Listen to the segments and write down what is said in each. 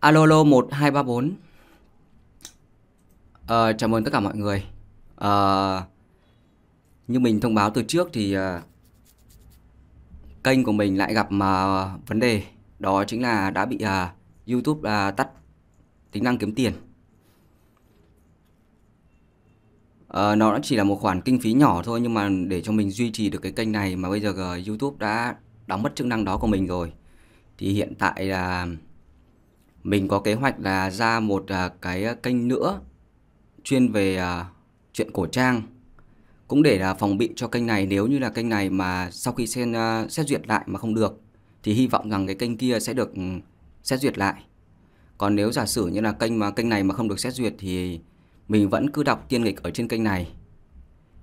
alo, Alolo 1234 à, Chào mừng tất cả mọi người à, Như mình thông báo từ trước thì à, Kênh của mình lại gặp mà vấn đề Đó chính là đã bị à, Youtube à, tắt tính năng kiếm tiền à, Nó chỉ là một khoản kinh phí nhỏ thôi Nhưng mà để cho mình duy trì được cái kênh này Mà bây giờ à, Youtube đã đóng mất chức năng đó của mình rồi Thì hiện tại là mình có kế hoạch là ra một à, cái à, kênh nữa chuyên về à, chuyện cổ trang cũng để là phòng bị cho kênh này nếu như là kênh này mà sau khi xem xét duyệt lại mà không được thì hy vọng rằng cái kênh kia sẽ được ừ, xét duyệt lại còn nếu giả sử như là kênh mà kênh này mà không được xét duyệt thì mình vẫn cứ đọc tiên nghịch ở trên kênh này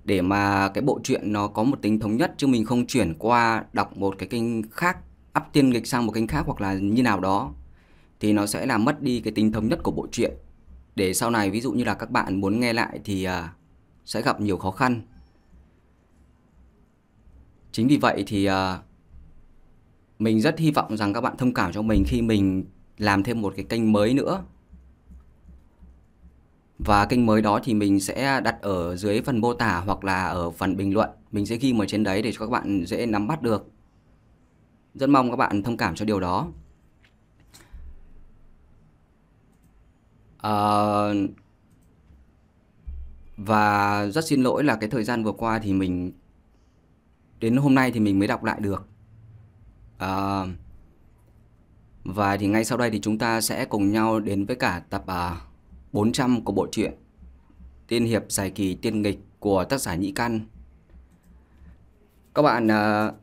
để mà cái bộ truyện nó có một tính thống nhất chứ mình không chuyển qua đọc một cái kênh khác up tiên nghịch sang một kênh khác hoặc là như nào đó thì nó sẽ làm mất đi cái tính thống nhất của bộ truyện. Để sau này ví dụ như là các bạn muốn nghe lại thì à, sẽ gặp nhiều khó khăn. Chính vì vậy thì à, mình rất hy vọng rằng các bạn thông cảm cho mình khi mình làm thêm một cái kênh mới nữa. Và kênh mới đó thì mình sẽ đặt ở dưới phần mô tả hoặc là ở phần bình luận. Mình sẽ ghi vào trên đấy để cho các bạn dễ nắm bắt được. Rất mong các bạn thông cảm cho điều đó. Ờ, và rất xin lỗi là cái thời gian vừa qua thì mình đến hôm nay thì mình mới đọc lại được. Uh, và thì ngay sau đây thì chúng ta sẽ cùng nhau đến với cả tập uh, ờ, 400 của bộ truyện Tiên hiệp giải kỳ tiên nghịch của tác giả Nhĩ Căn. Các bạn uh,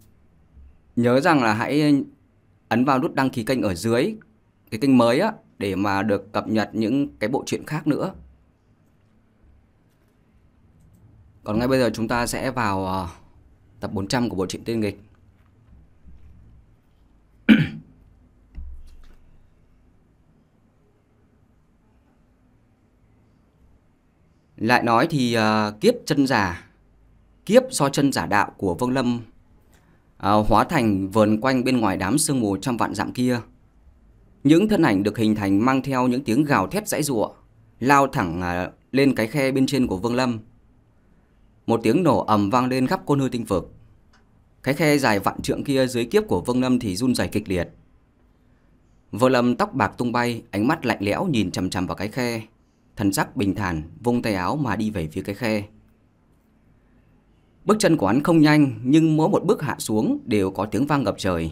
nhớ rằng là hãy ấn vào nút đăng ký kênh ở dưới cái kênh mới á để mà được cập nhật những cái bộ truyện khác nữa. Còn ngay bây giờ chúng ta sẽ vào ờ, tập 400 của bộ truyện tiên nghịch. Lại nói thì uh, kiếp chân giả, kiếp so chân giả đạo của Vương Lâm uh, hóa thành vờn quanh bên ngoài đám sương mù trong vạn dặm kia những thân ảnh được hình thành mang theo những tiếng gào thét dãy rụa, lao thẳng à, lên cái khe bên trên của Vương Lâm. Một tiếng nổ ầm vang lên khắp côn nơi tinh vực. Cái khe dài vạn trượng kia dưới kiếp của Vương Lâm thì run rẩy kịch liệt. Vương Lâm tóc bạc tung bay, ánh mắt lạnh lẽo nhìn chằm chằm vào cái khe, thần sắc bình thản, vung tay áo mà đi về phía cái khe. Bước chân của hắn không nhanh, nhưng mỗi một bước hạ xuống đều có tiếng vang ngập trời.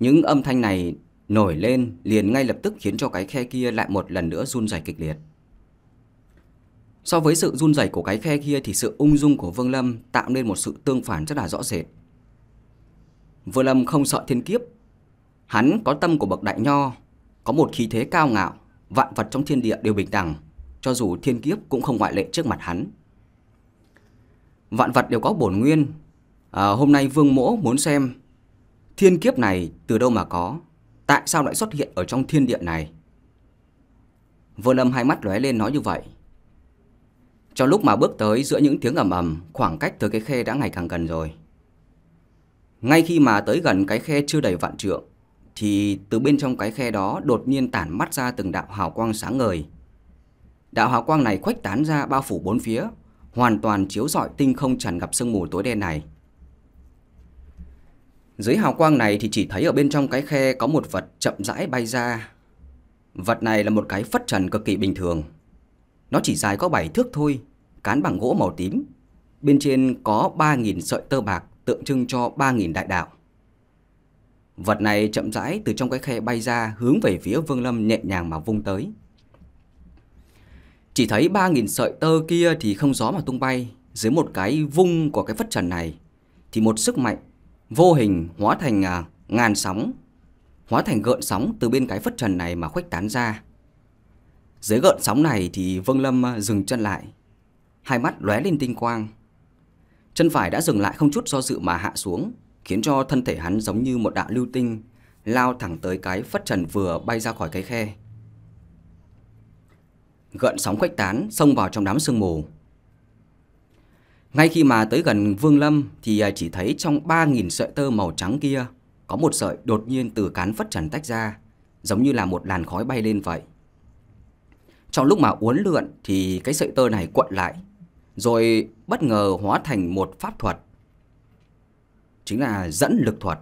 Những âm thanh này nổi lên liền ngay lập tức khiến cho cái khe kia lại một lần nữa run rẩy kịch liệt. So với sự run rẩy của cái khe kia thì sự ung dung của Vương Lâm tạo nên một sự tương phản rất là rõ rệt. Vương Lâm không sợ thiên kiếp, hắn có tâm của bậc đại nho, có một khí thế cao ngạo, vạn vật trong thiên địa đều bình đẳng, cho dù thiên kiếp cũng không ngoại lệ trước mặt hắn. Vạn vật đều có bổn nguyên, à, hôm nay Vương Mỗ muốn xem thiên kiếp này từ đâu mà có, tại sao lại xuất hiện ở trong thiên địa này? Vô Lâm hai mắt lóe lên nói như vậy. Trong lúc mà bước tới giữa những tiếng ầm ầm, khoảng cách tới cái khe đã ngày càng gần rồi. Ngay khi mà tới gần cái khe chưa đầy vạn trượng, thì từ bên trong cái khe đó đột nhiên tản mắt ra từng đạo hào quang sáng ngời. Đạo hào quang này khuếch tán ra bao phủ bốn phía, hoàn toàn chiếu rọi tinh không tràn ngập sương mù tối đen này. Dưới hào quang này thì chỉ thấy ở bên trong cái khe có một vật chậm rãi bay ra. Vật này là một cái phất trần cực kỳ bình thường. Nó chỉ dài có 7 thước thôi, cán bằng gỗ màu tím. Bên trên có 3.000 sợi tơ bạc tượng trưng cho 3.000 đại đạo. Vật này chậm rãi từ trong cái khe bay ra hướng về phía Vương Lâm nhẹ nhàng mà vung tới. Chỉ thấy 3.000 sợi tơ kia thì không gió mà tung bay, dưới một cái vung của cái phất trần này thì một sức mạnh vô hình hóa thành à, ngàn sóng, hóa thành gợn sóng từ bên cái phất trần này mà khuếch tán ra. Dưới gợn sóng này thì Vương Lâm à, dừng chân lại, hai mắt lóe lên tinh quang. Chân phải đã dừng lại không chút do dự mà hạ xuống, khiến cho thân thể hắn giống như một đạo lưu tinh, lao thẳng tới cái phất trần vừa bay ra khỏi cái khe. Gợn sóng khuếch tán xông vào trong đám sương mù, ngay khi mà tới gần Vương Lâm thì à, chỉ thấy trong 3.000 sợi tơ màu trắng kia có một sợi đột nhiên từ cán phất trần tách ra, giống như là một làn khói bay lên vậy. Trong lúc mà uốn lượn thì cái sợi tơ này cuộn lại, rồi bất ngờ hóa thành một pháp thuật. Chính là dẫn lực thuật.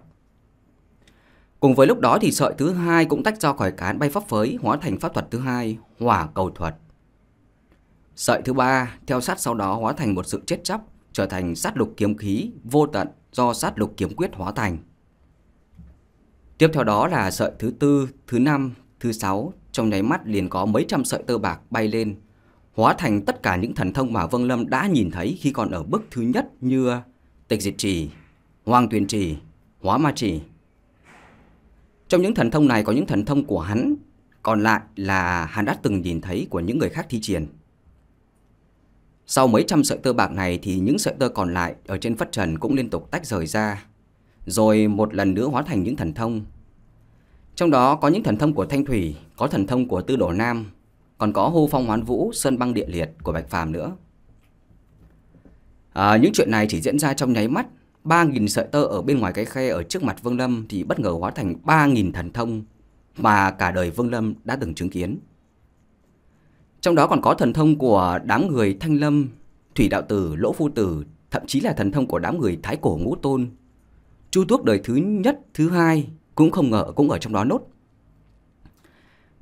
Cùng với lúc đó thì sợi thứ hai cũng tách ra khỏi cán bay pháp phới hóa thành pháp thuật thứ hai, hỏa cầu thuật. Sợi thứ ba theo sát sau đó hóa thành một sự chết chóc, trở thành sát lục kiếm khí vô tận do sát lục kiếm quyết hóa thành. Tiếp theo đó là sợi thứ tư, thứ năm, thứ sáu, trong nháy mắt liền có mấy trăm sợi tơ bạc bay lên, hóa thành tất cả những thần thông mà Vương Lâm đã nhìn thấy khi còn ở bước thứ nhất như tịch diệt trì, hoàng tuyền trì, hóa ma trì. Trong những thần thông này có những thần thông của hắn, còn lại là hắn đã từng nhìn thấy của những người khác thi triển. Sau mấy trăm sợi tơ bạc này thì những sợi tơ còn lại ở trên phất trần cũng liên tục tách rời ra, rồi một lần nữa hóa thành những thần thông. Trong đó có những thần thông của Thanh Thủy, có thần thông của Tư Đổ Nam, còn có hô phong hoán vũ, sơn băng địa liệt của Bạch Phàm nữa. À, những chuyện này chỉ diễn ra trong nháy mắt, 3.000 sợi tơ ở bên ngoài cái khe ở trước mặt Vương Lâm thì bất ngờ hóa thành 3.000 thần thông mà cả đời Vương Lâm đã từng chứng kiến. Trong đó còn có thần thông của đám người Thanh Lâm, Thủy Đạo Tử, Lỗ Phu Tử, thậm chí là thần thông của đám người Thái Cổ Ngũ Tôn. Chu Tước đời thứ nhất, thứ hai cũng không ngờ cũng ở trong đó nốt.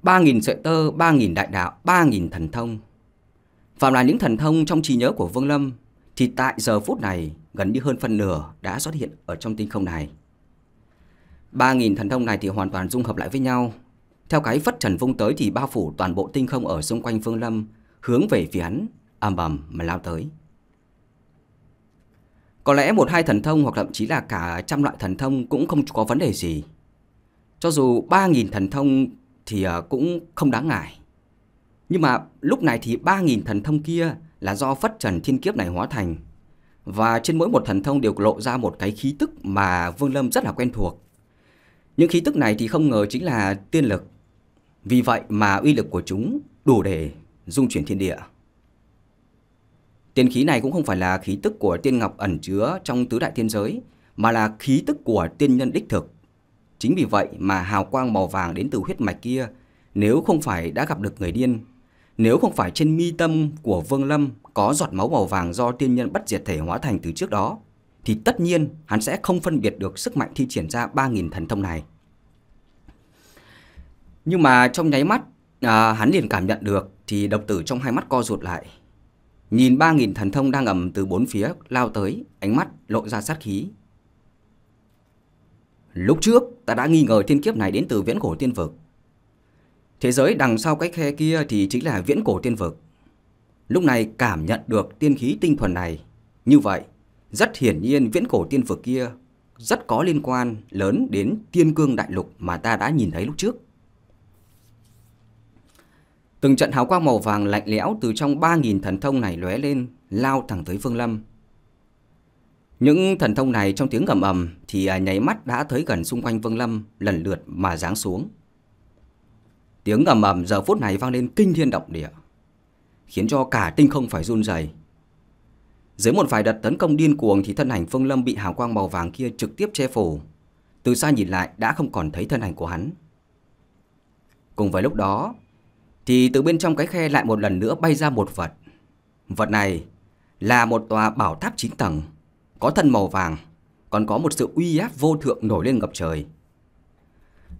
3.000 sợi tơ, 3.000 đại đạo, 3.000 thần thông. Phạm là những thần thông trong trí nhớ của Vương Lâm thì tại giờ phút này gần như hơn phân nửa đã xuất hiện ở trong tinh không này. 3.000 thần thông này thì hoàn toàn dung hợp lại với nhau theo cái phất trần vung tới thì bao phủ toàn bộ tinh không ở xung quanh Phương Lâm, hướng về phía hắn, ầm ầm mà lao tới. Có lẽ một hai thần thông hoặc thậm chí là cả trăm loại thần thông cũng không có vấn đề gì. Cho dù 3.000 thần thông thì à, cũng không đáng ngại. Nhưng mà lúc này thì 3.000 thần thông kia là do phất trần thiên kiếp này hóa thành. Và trên mỗi một thần thông đều lộ ra một cái khí tức mà Vương Lâm rất là quen thuộc. Những khí tức này thì không ngờ chính là tiên lực. Vì vậy mà uy lực của chúng đủ để dung chuyển thiên địa. Tiên khí này cũng không phải là khí tức của tiên ngọc ẩn chứa trong tứ đại thiên giới, mà là khí tức của tiên nhân đích thực. Chính vì vậy mà hào quang màu vàng đến từ huyết mạch kia, nếu không phải đã gặp được người điên, nếu không phải trên mi tâm của Vương Lâm có giọt máu màu vàng do tiên nhân bất diệt thể hóa thành từ trước đó, thì tất nhiên hắn sẽ không phân biệt được sức mạnh thi triển ra 3.000 thần thông này. Nhưng mà trong nháy mắt, à, hắn liền cảm nhận được thì độc tử trong hai mắt co rụt lại. Nhìn ba nghìn thần thông đang ầm từ bốn phía lao tới, ánh mắt lộ ra sát khí. Lúc trước, ta đã nghi ngờ thiên kiếp này đến từ viễn cổ tiên vực. Thế giới đằng sau cái khe kia thì chính là viễn cổ tiên vực. Lúc này cảm nhận được tiên khí tinh thuần này. Như vậy, rất hiển nhiên viễn cổ tiên vực kia rất có liên quan lớn đến tiên cương đại lục mà ta đã nhìn thấy lúc trước. Từng trận hào quang màu vàng lạnh lẽo từ trong 3.000 thần thông này lóe lên, lao thẳng tới phương Lâm. Những thần thông này trong tiếng gầm ầm thì à, nháy mắt đã tới gần xung quanh Vương Lâm lần lượt mà giáng xuống. Tiếng gầm ầm giờ phút này vang lên kinh thiên động địa, khiến cho cả tinh không phải run rẩy. Dưới một vài đợt tấn công điên cuồng thì thân ảnh Phương Lâm bị hào quang màu vàng kia trực tiếp che phủ. Từ xa nhìn lại đã không còn thấy thân ảnh của hắn. Cùng với lúc đó, thì từ bên trong cái khe lại một lần nữa bay ra một vật. Vật này là một tòa bảo tháp chín tầng, có thân màu vàng, còn có một sự uy áp vô thượng nổi lên ngập trời.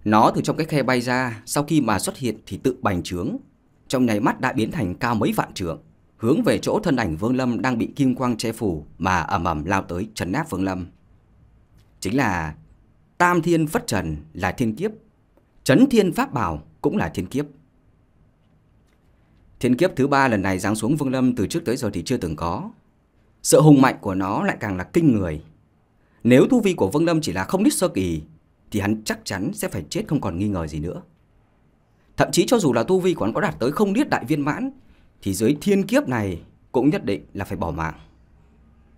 Nó từ trong cái khe bay ra, sau khi mà xuất hiện thì tự bành trướng, trong nháy mắt đã biến thành cao mấy vạn trượng, hướng về chỗ thân ảnh Vương Lâm đang bị kim quang che phủ mà ầm ầm lao tới trấn áp Vương Lâm. Chính là Tam Thiên Phất Trần là thiên kiếp, Chấn Thiên Pháp Bảo cũng là thiên kiếp. Thiên kiếp thứ ba lần này giáng xuống Vương Lâm từ trước tới giờ thì chưa từng có. Sự hùng mạnh của nó lại càng là kinh người. Nếu tu vi của Vương Lâm chỉ là không đích sơ kỳ, thì hắn chắc chắn sẽ phải chết không còn nghi ngờ gì nữa. Thậm chí cho dù là tu vi của hắn có đạt tới không điết đại viên mãn, thì dưới thiên kiếp này cũng nhất định là phải bỏ mạng.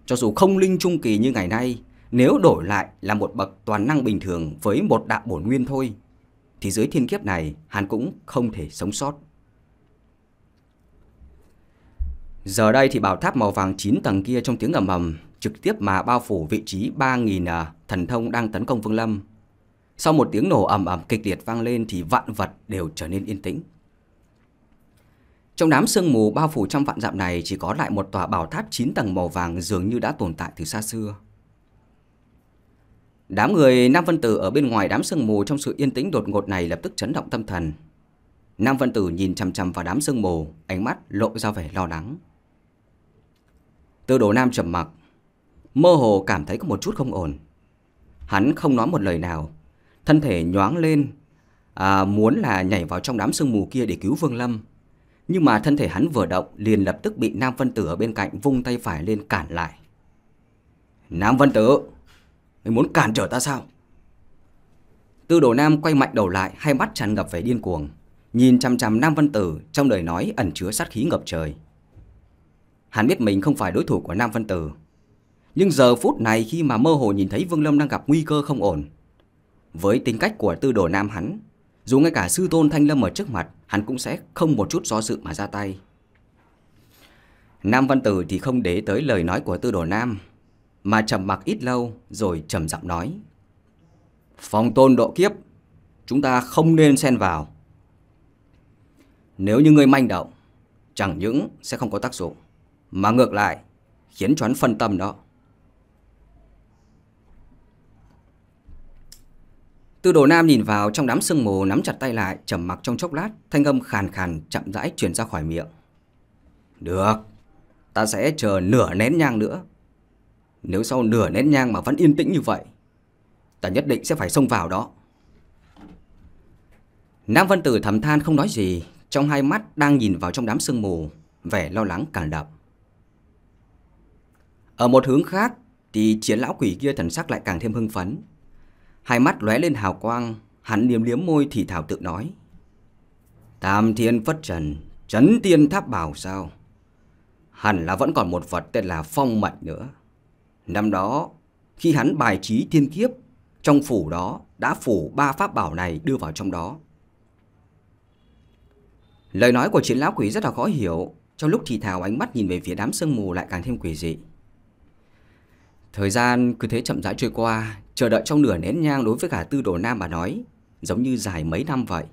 Cho dù không linh trung kỳ như ngày nay, nếu đổi lại là một bậc toàn năng bình thường với một đạo bổn nguyên thôi, thì dưới thiên kiếp này hắn cũng không thể sống sót. Giờ đây thì bảo tháp màu vàng 9 tầng kia trong tiếng ầm ầm, trực tiếp mà bao phủ vị trí 3.000 à, thần thông đang tấn công Vương Lâm. Sau một tiếng nổ ầm ầm kịch liệt vang lên thì vạn vật đều trở nên yên tĩnh. Trong đám sương mù bao phủ trong vạn dặm này chỉ có lại một tòa bảo tháp 9 tầng màu vàng dường như đã tồn tại từ xa xưa. Đám người Nam Vân Tử ở bên ngoài đám sương mù trong sự yên tĩnh đột ngột này lập tức chấn động tâm thần. Nam Vân Tử nhìn chằm chằm vào đám sương mù, ánh mắt lộ ra vẻ lo lắng. Tư đồ nam trầm mặc, mơ hồ cảm thấy có một chút không ổn. Hắn không nói một lời nào, thân thể nhoáng lên, à, muốn là nhảy vào trong đám sương mù kia để cứu Vương Lâm. Nhưng mà thân thể hắn vừa động liền lập tức bị Nam Vân Tử ở bên cạnh vung tay phải lên cản lại. Nam Vân Tử, mày muốn cản trở ta sao? Tư đồ Nam quay mạnh đầu lại, hai mắt tràn ngập vẻ điên cuồng. Nhìn chằm chằm Nam Vân Tử, trong lời nói ẩn chứa sát khí ngập trời. Hắn biết mình không phải đối thủ của Nam Văn Tử. Nhưng giờ phút này khi mà mơ hồ nhìn thấy Vương Lâm đang gặp nguy cơ không ổn. Với tính cách của tư đồ Nam hắn, dù ngay cả sư tôn Thanh Lâm ở trước mặt, hắn cũng sẽ không một chút do dự mà ra tay. Nam Văn Tử thì không để tới lời nói của tư đồ Nam, mà trầm mặc ít lâu rồi trầm giọng nói. Phòng tôn độ kiếp, chúng ta không nên xen vào. Nếu như người manh động, chẳng những sẽ không có tác dụng, mà ngược lại Khiến cho hắn phân tâm đó Tư đồ nam nhìn vào trong đám sương mù nắm chặt tay lại trầm mặc trong chốc lát Thanh âm khàn khàn chậm rãi truyền ra khỏi miệng Được Ta sẽ chờ nửa nén nhang nữa Nếu sau nửa nén nhang mà vẫn yên tĩnh như vậy Ta nhất định sẽ phải xông vào đó Nam Vân Tử thầm than không nói gì Trong hai mắt đang nhìn vào trong đám sương mù Vẻ lo lắng càng đậm ở một hướng khác thì chiến lão quỷ kia thần sắc lại càng thêm hưng phấn. Hai mắt lóe lên hào quang, hắn liếm liếm môi thì thảo tự nói. Tam thiên phất trần, chấn tiên tháp bảo sao? Hẳn là vẫn còn một vật tên là phong mệnh nữa. Năm đó, khi hắn bài trí thiên kiếp, trong phủ đó đã phủ ba pháp bảo này đưa vào trong đó. Lời nói của chiến lão quỷ rất là khó hiểu, trong lúc thì thảo ánh mắt nhìn về phía đám sương mù lại càng thêm quỷ dị. Thời gian cứ thế chậm rãi trôi qua, chờ đợi trong nửa nén nhang đối với cả tư đồ nam mà nói, giống như dài mấy năm vậy.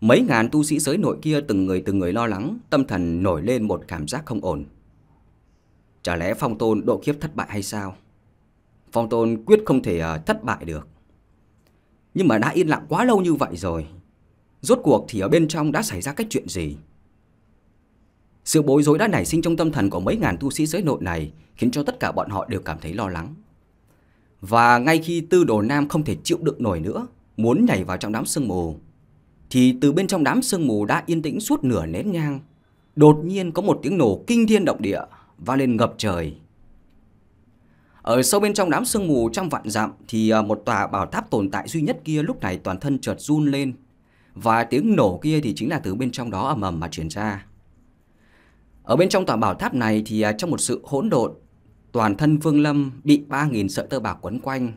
Mấy ngàn tu sĩ giới nội kia từng người từng người lo lắng, tâm thần nổi lên một cảm giác không ổn. Chả lẽ phong tôn độ kiếp thất bại hay sao? Phong tôn quyết không thể ờ, thất bại được. Nhưng mà đã yên lặng quá lâu như vậy rồi. Rốt cuộc thì ở bên trong đã xảy ra cái chuyện gì? Sự bối rối đã nảy sinh trong tâm thần của mấy ngàn tu sĩ giới nội này khiến cho tất cả bọn họ đều cảm thấy lo lắng. Và ngay khi tư đồ nam không thể chịu đựng nổi nữa, muốn nhảy vào trong đám sương mù, thì từ bên trong đám sương mù đã yên tĩnh suốt nửa nén nhang. Đột nhiên có một tiếng nổ kinh thiên động địa vang lên ngập trời. Ở sâu bên trong đám sương mù trong vạn dặm thì à, một tòa bảo tháp tồn tại duy nhất kia lúc này toàn thân chợt run lên. Và tiếng nổ kia thì chính là từ bên trong đó ầm ầm mà truyền ra. Ở bên trong tòa bảo tháp này thì à, trong một sự hỗn độn, toàn thân Phương Lâm bị 3.000 sợi tơ bạc quấn quanh.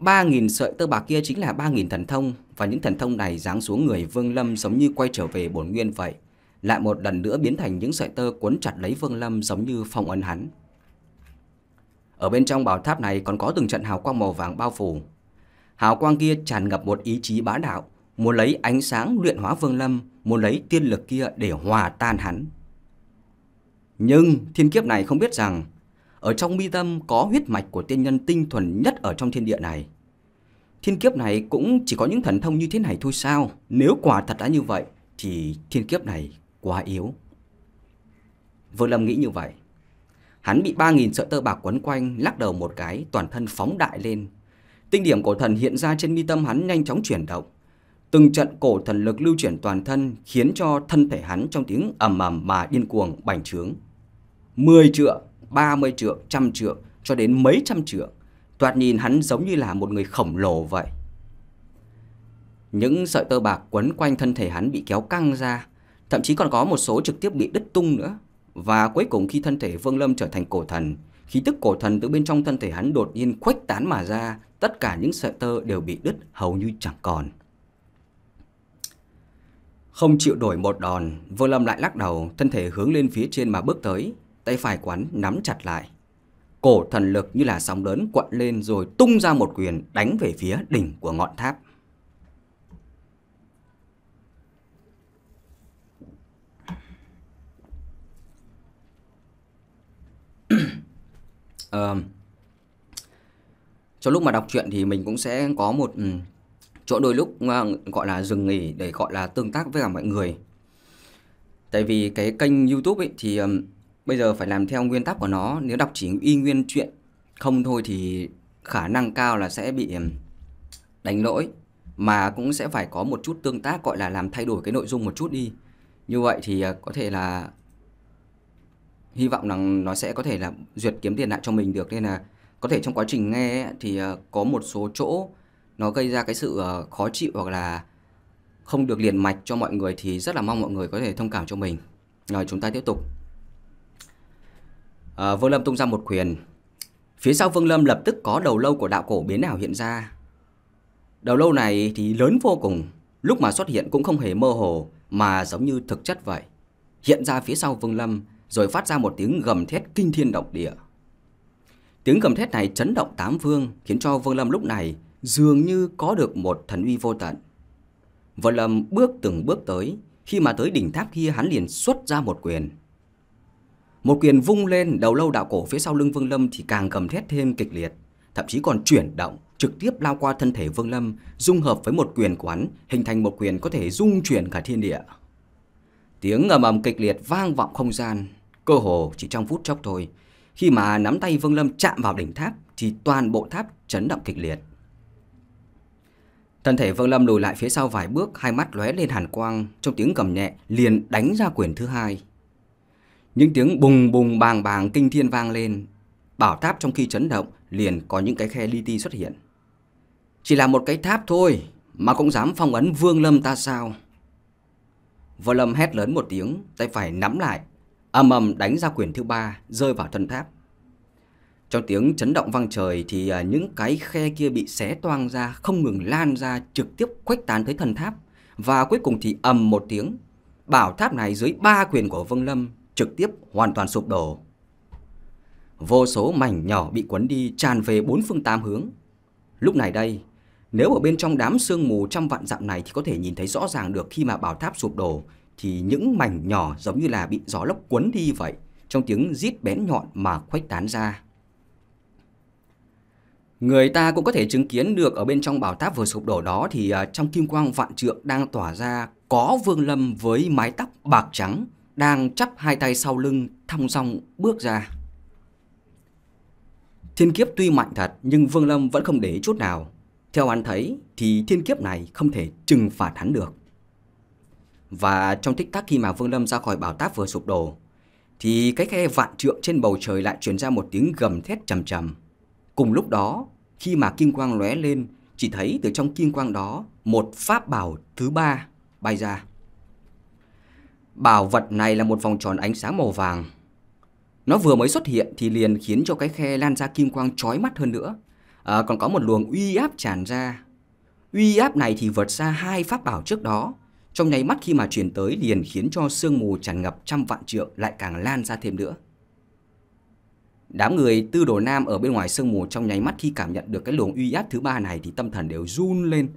3.000 sợi tơ bạc kia chính là 3.000 thần thông và những thần thông này giáng xuống người Vương Lâm giống như quay trở về bổn nguyên vậy. Lại một lần nữa biến thành những sợi tơ cuốn chặt lấy Vương Lâm giống như phong ấn hắn. Ở bên trong bảo tháp này còn có từng trận hào quang màu vàng bao phủ. Hào quang kia tràn ngập một ý chí bá đạo, muốn lấy ánh sáng luyện hóa Vương Lâm, muốn lấy tiên lực kia để hòa tan hắn. Nhưng thiên kiếp này không biết rằng ở trong mi tâm có huyết mạch của tiên nhân tinh thuần nhất ở trong thiên địa này. Thiên kiếp này cũng chỉ có những thần thông như thế này thôi sao? Nếu quả thật đã như vậy thì thiên kiếp này quá yếu. Vô Lâm nghĩ như vậy. Hắn bị 3.000 sợi tơ bạc quấn quanh, lắc đầu một cái, toàn thân phóng đại lên. Tinh điểm cổ thần hiện ra trên mi tâm hắn nhanh chóng chuyển động. Từng trận cổ thần lực lưu chuyển toàn thân khiến cho thân thể hắn trong tiếng ầm ầm mà điên cuồng bành trướng. 10 trượng, 30 trượng, trăm trượng cho đến mấy trăm trượng. Toạt nhìn hắn giống như là một người khổng lồ vậy. Những sợi tơ bạc quấn quanh thân thể hắn bị kéo căng ra, thậm chí còn có một số trực tiếp bị đứt tung nữa. Và cuối cùng khi thân thể Vương Lâm trở thành cổ thần, khí tức cổ thần từ bên trong thân thể hắn đột nhiên khuếch tán mà ra, tất cả những sợi tơ đều bị đứt hầu như chẳng còn. Không chịu đổi một đòn, Vương Lâm lại lắc đầu, thân thể hướng lên phía trên mà bước tới, tay phải của nắm chặt lại. Cổ thần lực như là sóng lớn quặn lên rồi tung ra một quyền đánh về phía đỉnh của ngọn tháp. à, trong ờ, lúc mà đọc truyện thì mình cũng sẽ có một ừ, chỗ đôi lúc ờ, gọi là dừng nghỉ để gọi là tương tác với cả mọi người tại vì cái kênh youtube ấy thì bây giờ phải làm theo nguyên tắc của nó nếu đọc chỉ y nguyên chuyện không thôi thì khả năng cao là sẽ bị đánh lỗi mà cũng sẽ phải có một chút tương tác gọi là làm thay đổi cái nội dung một chút đi như vậy thì à, có thể là hy vọng rằng nó sẽ có thể là duyệt kiếm tiền lại cho mình được nên là có thể trong quá trình nghe thì à, có một số chỗ nó gây ra cái sự à, khó chịu hoặc là không được liền mạch cho mọi người thì rất là mong mọi người có thể thông cảm cho mình rồi chúng ta tiếp tục À, ờ, Vương Lâm tung ra một quyền. Phía sau Vương Lâm lập tức có đầu lâu của đạo cổ biến ảo hiện ra. Đầu lâu này thì lớn vô cùng, lúc mà xuất hiện cũng không hề mơ hồ mà giống như thực chất vậy. Hiện ra phía sau Vương Lâm rồi phát ra một tiếng gầm thét kinh thiên động địa. Tiếng gầm thét này chấn động tám phương khiến cho Vương Lâm lúc này dường như có được một thần uy vô tận. Vương Lâm bước từng bước tới, khi mà tới đỉnh tháp kia hắn liền xuất ra một quyền. Một quyền vung lên đầu lâu đạo cổ phía sau lưng Vương Lâm thì càng gầm thét thêm kịch liệt, thậm chí còn chuyển động, trực tiếp lao qua thân thể Vương Lâm, dung hợp với một quyền của hắn, hình thành một quyền có thể dung chuyển cả thiên địa. Tiếng ầm ầm kịch liệt vang vọng không gian, cơ hồ chỉ trong phút chốc thôi. Khi mà nắm tay Vương Lâm chạm vào đỉnh tháp thì toàn bộ tháp chấn động kịch liệt. Thân thể Vương Lâm lùi lại phía sau vài bước, hai mắt lóe lên hàn quang, trong tiếng gầm nhẹ liền đánh ra quyền thứ hai. Những tiếng bùng bùng bàng bàng kinh thiên vang lên, bảo tháp trong khi chấn động liền có những cái khe li ti xuất hiện. Chỉ là một cái tháp thôi mà cũng dám phong ấn Vương Lâm ta sao? Võ Lâm hét lớn một tiếng, tay phải nắm lại, ầm ầm đánh ra quyền thứ ba, rơi vào thân tháp. Trong tiếng chấn động vang trời thì à, những cái khe kia bị xé toang ra, không ngừng lan ra, trực tiếp khuếch tán tới thân tháp. Và cuối cùng thì ầm một tiếng, bảo tháp này dưới ba quyền của Vương Lâm trực tiếp hoàn toàn sụp đổ. Vô số mảnh nhỏ bị cuốn đi tràn về bốn phương tám hướng. Lúc này đây, nếu ở bên trong đám sương mù trăm vạn dặm này thì có thể nhìn thấy rõ ràng được khi mà bảo tháp sụp đổ thì những mảnh nhỏ giống như là bị gió lốc cuốn đi vậy, trong tiếng rít bén nhọn mà khuếch tán ra. Người ta cũng có thể chứng kiến được ở bên trong bảo tháp vừa sụp đổ đó thì à, trong kim quang vạn trượng đang tỏa ra có vương lâm với mái tóc bạc trắng đang chắp hai tay sau lưng, thong dong bước ra. Thiên kiếp tuy mạnh thật nhưng Vương Lâm vẫn không để ý chút nào. Theo hắn thấy thì thiên kiếp này không thể trừng phạt hắn được. Và trong tích tắc khi mà Vương Lâm ra khỏi bảo táp vừa sụp đổ, thì cái khe vạn trượng trên bầu trời lại truyền ra một tiếng gầm thét trầm trầm. Cùng lúc đó, khi mà kim quang lóe lên, chỉ thấy từ trong kim quang đó một pháp bảo thứ ba bay ra. Bảo vật này là một vòng tròn ánh sáng màu vàng. Nó vừa mới xuất hiện thì liền khiến cho cái khe lan ra kim quang chói mắt hơn nữa. À, còn có một luồng uy áp tràn ra. Uy áp này thì vượt xa hai pháp bảo trước đó. Trong nháy mắt khi mà chuyển tới liền khiến cho sương mù tràn ngập trăm vạn trượng lại càng lan ra thêm nữa. Đám người tư đồ nam ở bên ngoài sương mù trong nháy mắt khi cảm nhận được cái luồng uy áp thứ ba này thì tâm thần đều run lên.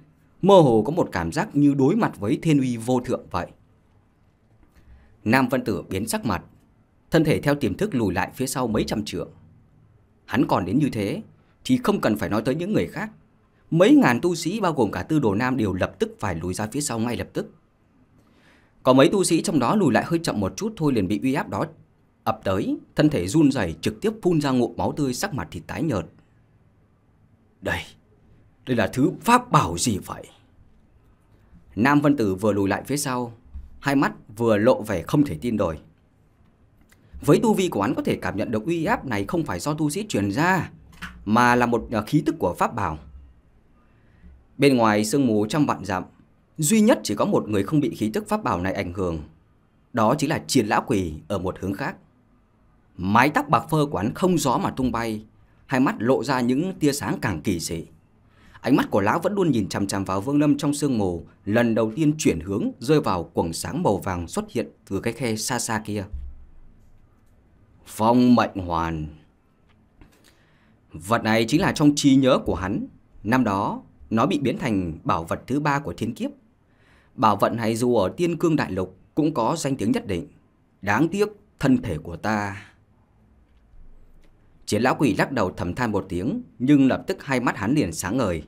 Mơ hồ có một cảm giác như đối mặt với thiên uy vô thượng vậy. Nam Văn Tử biến sắc mặt, thân thể theo tiềm thức lùi lại phía sau mấy trăm trượng. Hắn còn đến như thế, thì không cần phải nói tới những người khác. Mấy ngàn tu sĩ bao gồm cả tư đồ nam đều lập tức phải lùi ra phía sau ngay lập tức. Có mấy tu sĩ trong đó lùi lại hơi chậm một chút thôi liền bị uy áp đó ập tới, thân thể run rẩy trực tiếp phun ra ngụm máu tươi sắc mặt thì tái nhợt. Đây, đây là thứ pháp bảo gì vậy? Nam Vân Tử vừa lùi lại phía sau, hai mắt vừa lộ vẻ không thể tin rồi. Với tu vi của hắn có thể cảm nhận được uy áp này không phải do tu sĩ truyền ra, mà là một à, khí tức của pháp bảo. Bên ngoài sương mù trăm vạn dặm, duy nhất chỉ có một người không bị khí tức pháp bảo này ảnh hưởng. Đó chính là triền lão quỷ ở một hướng khác. Mái tóc bạc phơ của hắn không gió mà tung bay, hai mắt lộ ra những tia sáng càng kỳ dị. Ánh mắt của lão vẫn luôn nhìn chằm chằm vào Vương Lâm trong sương mù, lần đầu tiên chuyển hướng rơi vào quầng sáng màu vàng xuất hiện từ cái khe xa xa kia. Phong mệnh hoàn Vật này chính là trong trí nhớ của hắn. Năm đó, nó bị biến thành bảo vật thứ ba của thiên kiếp. Bảo vật này dù ở tiên cương đại lục cũng có danh tiếng nhất định. Đáng tiếc, thân thể của ta... Chiến lão quỷ lắc đầu thầm than một tiếng, nhưng lập tức hai mắt hắn liền sáng ngời.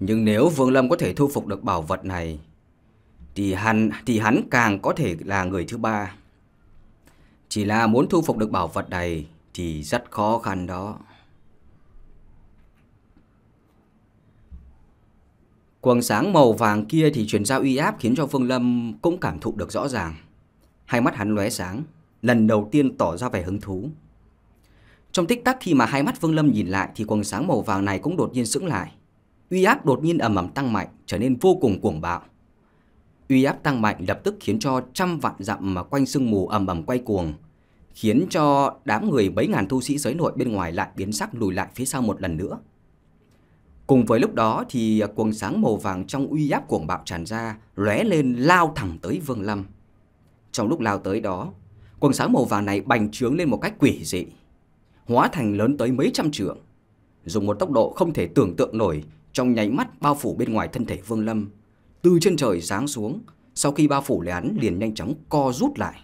Nhưng nếu Vương Lâm có thể thu phục được bảo vật này thì hắn thì hắn càng có thể là người thứ ba. Chỉ là muốn thu phục được bảo vật này thì rất khó khăn đó. quần sáng màu vàng kia thì chuyển giao uy áp khiến cho Vương Lâm cũng cảm thụ được rõ ràng. Hai mắt hắn lóe sáng, lần đầu tiên tỏ ra vẻ hứng thú. Trong tích tắc khi mà hai mắt Vương Lâm nhìn lại thì quần sáng màu vàng này cũng đột nhiên sững lại uy áp đột nhiên ầm ầm tăng mạnh, trở nên vô cùng cuồng bạo. Uy áp tăng mạnh lập tức khiến cho trăm vạn dặm mà quanh sương mù ầm ầm quay cuồng, khiến cho đám người bấy ngàn tu sĩ giới nội bên ngoài lại biến sắc lùi lại phía sau một lần nữa. Cùng với lúc đó thì cuồng sáng màu vàng trong uy áp cuồng bạo tràn ra, lóe lên lao thẳng tới Vương Lâm. Trong lúc lao tới đó, cuồng sáng màu vàng này bành trướng lên một cách quỷ dị, hóa thành lớn tới mấy trăm trượng, dùng một tốc độ không thể tưởng tượng nổi trong nháy mắt bao phủ bên ngoài thân thể Vương Lâm, từ trên trời giáng xuống, sau khi bao phủ lấy hắn liền nhanh chóng co rút lại.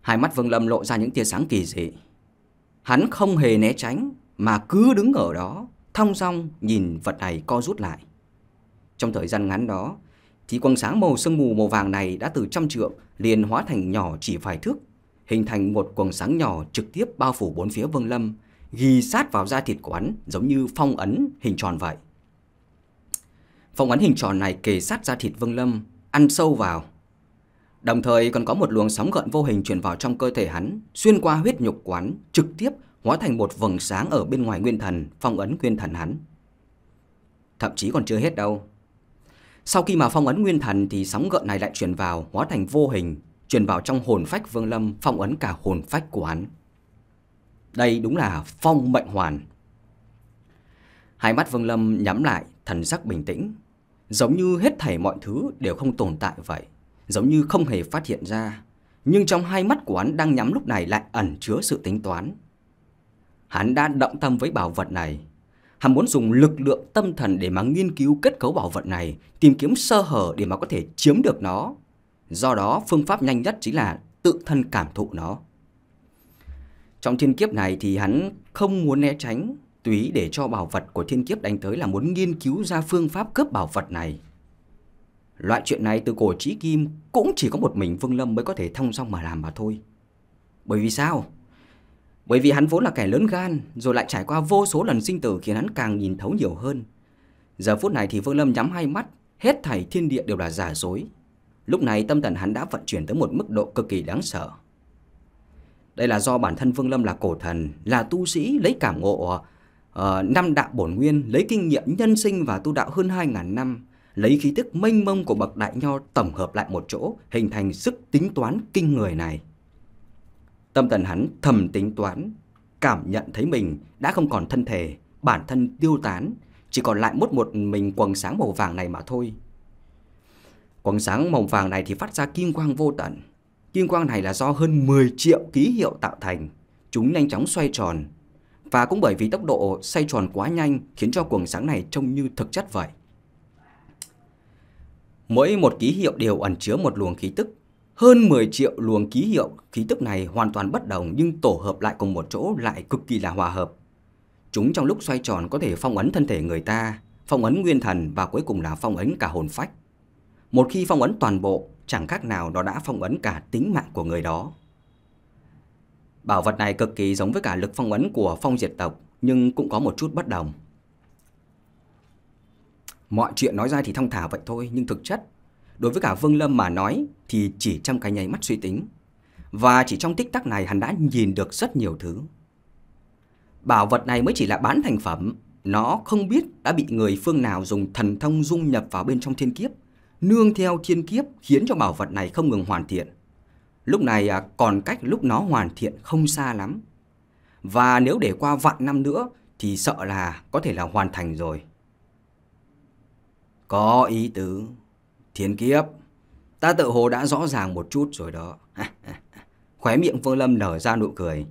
Hai mắt Vương Lâm lộ ra những tia sáng kỳ dị. Hắn không hề né tránh mà cứ đứng ở đó, thong dong nhìn vật này co rút lại. Trong thời gian ngắn đó, thì quầng sáng màu sương mù màu vàng này đã từ trăm trượng liền hóa thành nhỏ chỉ vài thước, hình thành một quần sáng nhỏ trực tiếp bao phủ bốn phía Vương Lâm, ghi sát vào da thịt của hắn giống như phong ấn hình tròn vậy. Phong ấn hình tròn này kề sát da thịt Vương Lâm, ăn sâu vào. Đồng thời còn có một luồng sóng gợn vô hình truyền vào trong cơ thể hắn, xuyên qua huyết nhục quán, trực tiếp hóa thành một vầng sáng ở bên ngoài nguyên thần, phong ấn nguyên thần hắn. Thậm chí còn chưa hết đâu. Sau khi mà phong ấn nguyên thần thì sóng gợn này lại truyền vào, hóa thành vô hình, truyền vào trong hồn phách Vương Lâm, phong ấn cả hồn phách của hắn. Đây đúng là phong mệnh hoàn. Hai mắt Vương Lâm nhắm lại, thần sắc bình tĩnh. Giống như hết thảy mọi thứ đều không tồn tại vậy. Giống như không hề phát hiện ra. Nhưng trong hai mắt của hắn đang nhắm lúc này lại ẩn chứa sự tính toán. Hắn đã động tâm với bảo vật này. Hắn muốn dùng lực lượng tâm thần để mà nghiên cứu kết cấu bảo vật này, tìm kiếm sơ hở để mà có thể chiếm được nó. Do đó, phương pháp nhanh nhất chính là tự thân cảm thụ nó. Trong thiên kiếp này thì hắn không muốn né tránh, túy để cho bảo vật của thiên kiếp đánh tới là muốn nghiên cứu ra phương pháp cướp bảo vật này. Loại chuyện này từ cổ trí kim cũng chỉ có một mình Vương Lâm mới có thể thông song mà làm mà thôi. Bởi vì sao? Bởi vì hắn vốn là kẻ lớn gan, rồi lại trải qua vô số lần sinh tử khiến hắn càng nhìn thấu nhiều hơn. Giờ phút này thì Vương Lâm nhắm hai mắt, hết thảy thiên địa đều là giả dối. Lúc này tâm thần hắn đã vận chuyển tới một mức độ cực kỳ đáng sợ. Đây là do bản thân Vương Lâm là cổ thần, là tu sĩ lấy cảm ngộ uh, năm đạo bổn nguyên, lấy kinh nghiệm nhân sinh và tu đạo hơn 2.000 năm, lấy khí tức mênh mông của bậc đại nho tổng hợp lại một chỗ, hình thành sức tính toán kinh người này. Tâm thần hắn thầm tính toán, cảm nhận thấy mình đã không còn thân thể, bản thân tiêu tán, chỉ còn lại mốt một mình quầng sáng màu vàng này mà thôi. Quầng sáng màu vàng này thì phát ra kim quang vô tận, Kim quang này là do hơn 10 triệu ký hiệu tạo thành. Chúng nhanh chóng xoay tròn. Và cũng bởi vì tốc độ xoay tròn quá nhanh khiến cho quầng sáng này trông như thực chất vậy. Mỗi một ký hiệu đều ẩn chứa một luồng khí tức. Hơn 10 triệu luồng ký hiệu khí tức này hoàn toàn bất đồng nhưng tổ hợp lại cùng một chỗ lại cực kỳ là hòa hợp. Chúng trong lúc xoay tròn có thể phong ấn thân thể người ta, phong ấn nguyên thần và cuối cùng là phong ấn cả hồn phách. Một khi phong ấn toàn bộ, chẳng khác nào nó đã phong ấn cả tính mạng của người đó. Bảo vật này cực kỳ giống với cả lực phong ấn của phong diệt tộc, nhưng cũng có một chút bất đồng. Mọi chuyện nói ra thì thông thả vậy thôi, nhưng thực chất, đối với cả Vương Lâm mà nói thì chỉ trong cái nháy mắt suy tính. Và chỉ trong tích tắc này hắn đã nhìn được rất nhiều thứ. Bảo vật này mới chỉ là bán thành phẩm, nó không biết đã bị người phương nào dùng thần thông dung nhập vào bên trong thiên kiếp nương theo thiên kiếp khiến cho bảo vật này không ngừng hoàn thiện. Lúc này à, còn cách lúc nó hoàn thiện không xa lắm. Và nếu để qua vạn năm nữa thì sợ là có thể là hoàn thành rồi. Có ý tứ. Thiên kiếp. Ta tự hồ đã rõ ràng một chút rồi đó. Khóe miệng Vương Lâm nở ra nụ cười.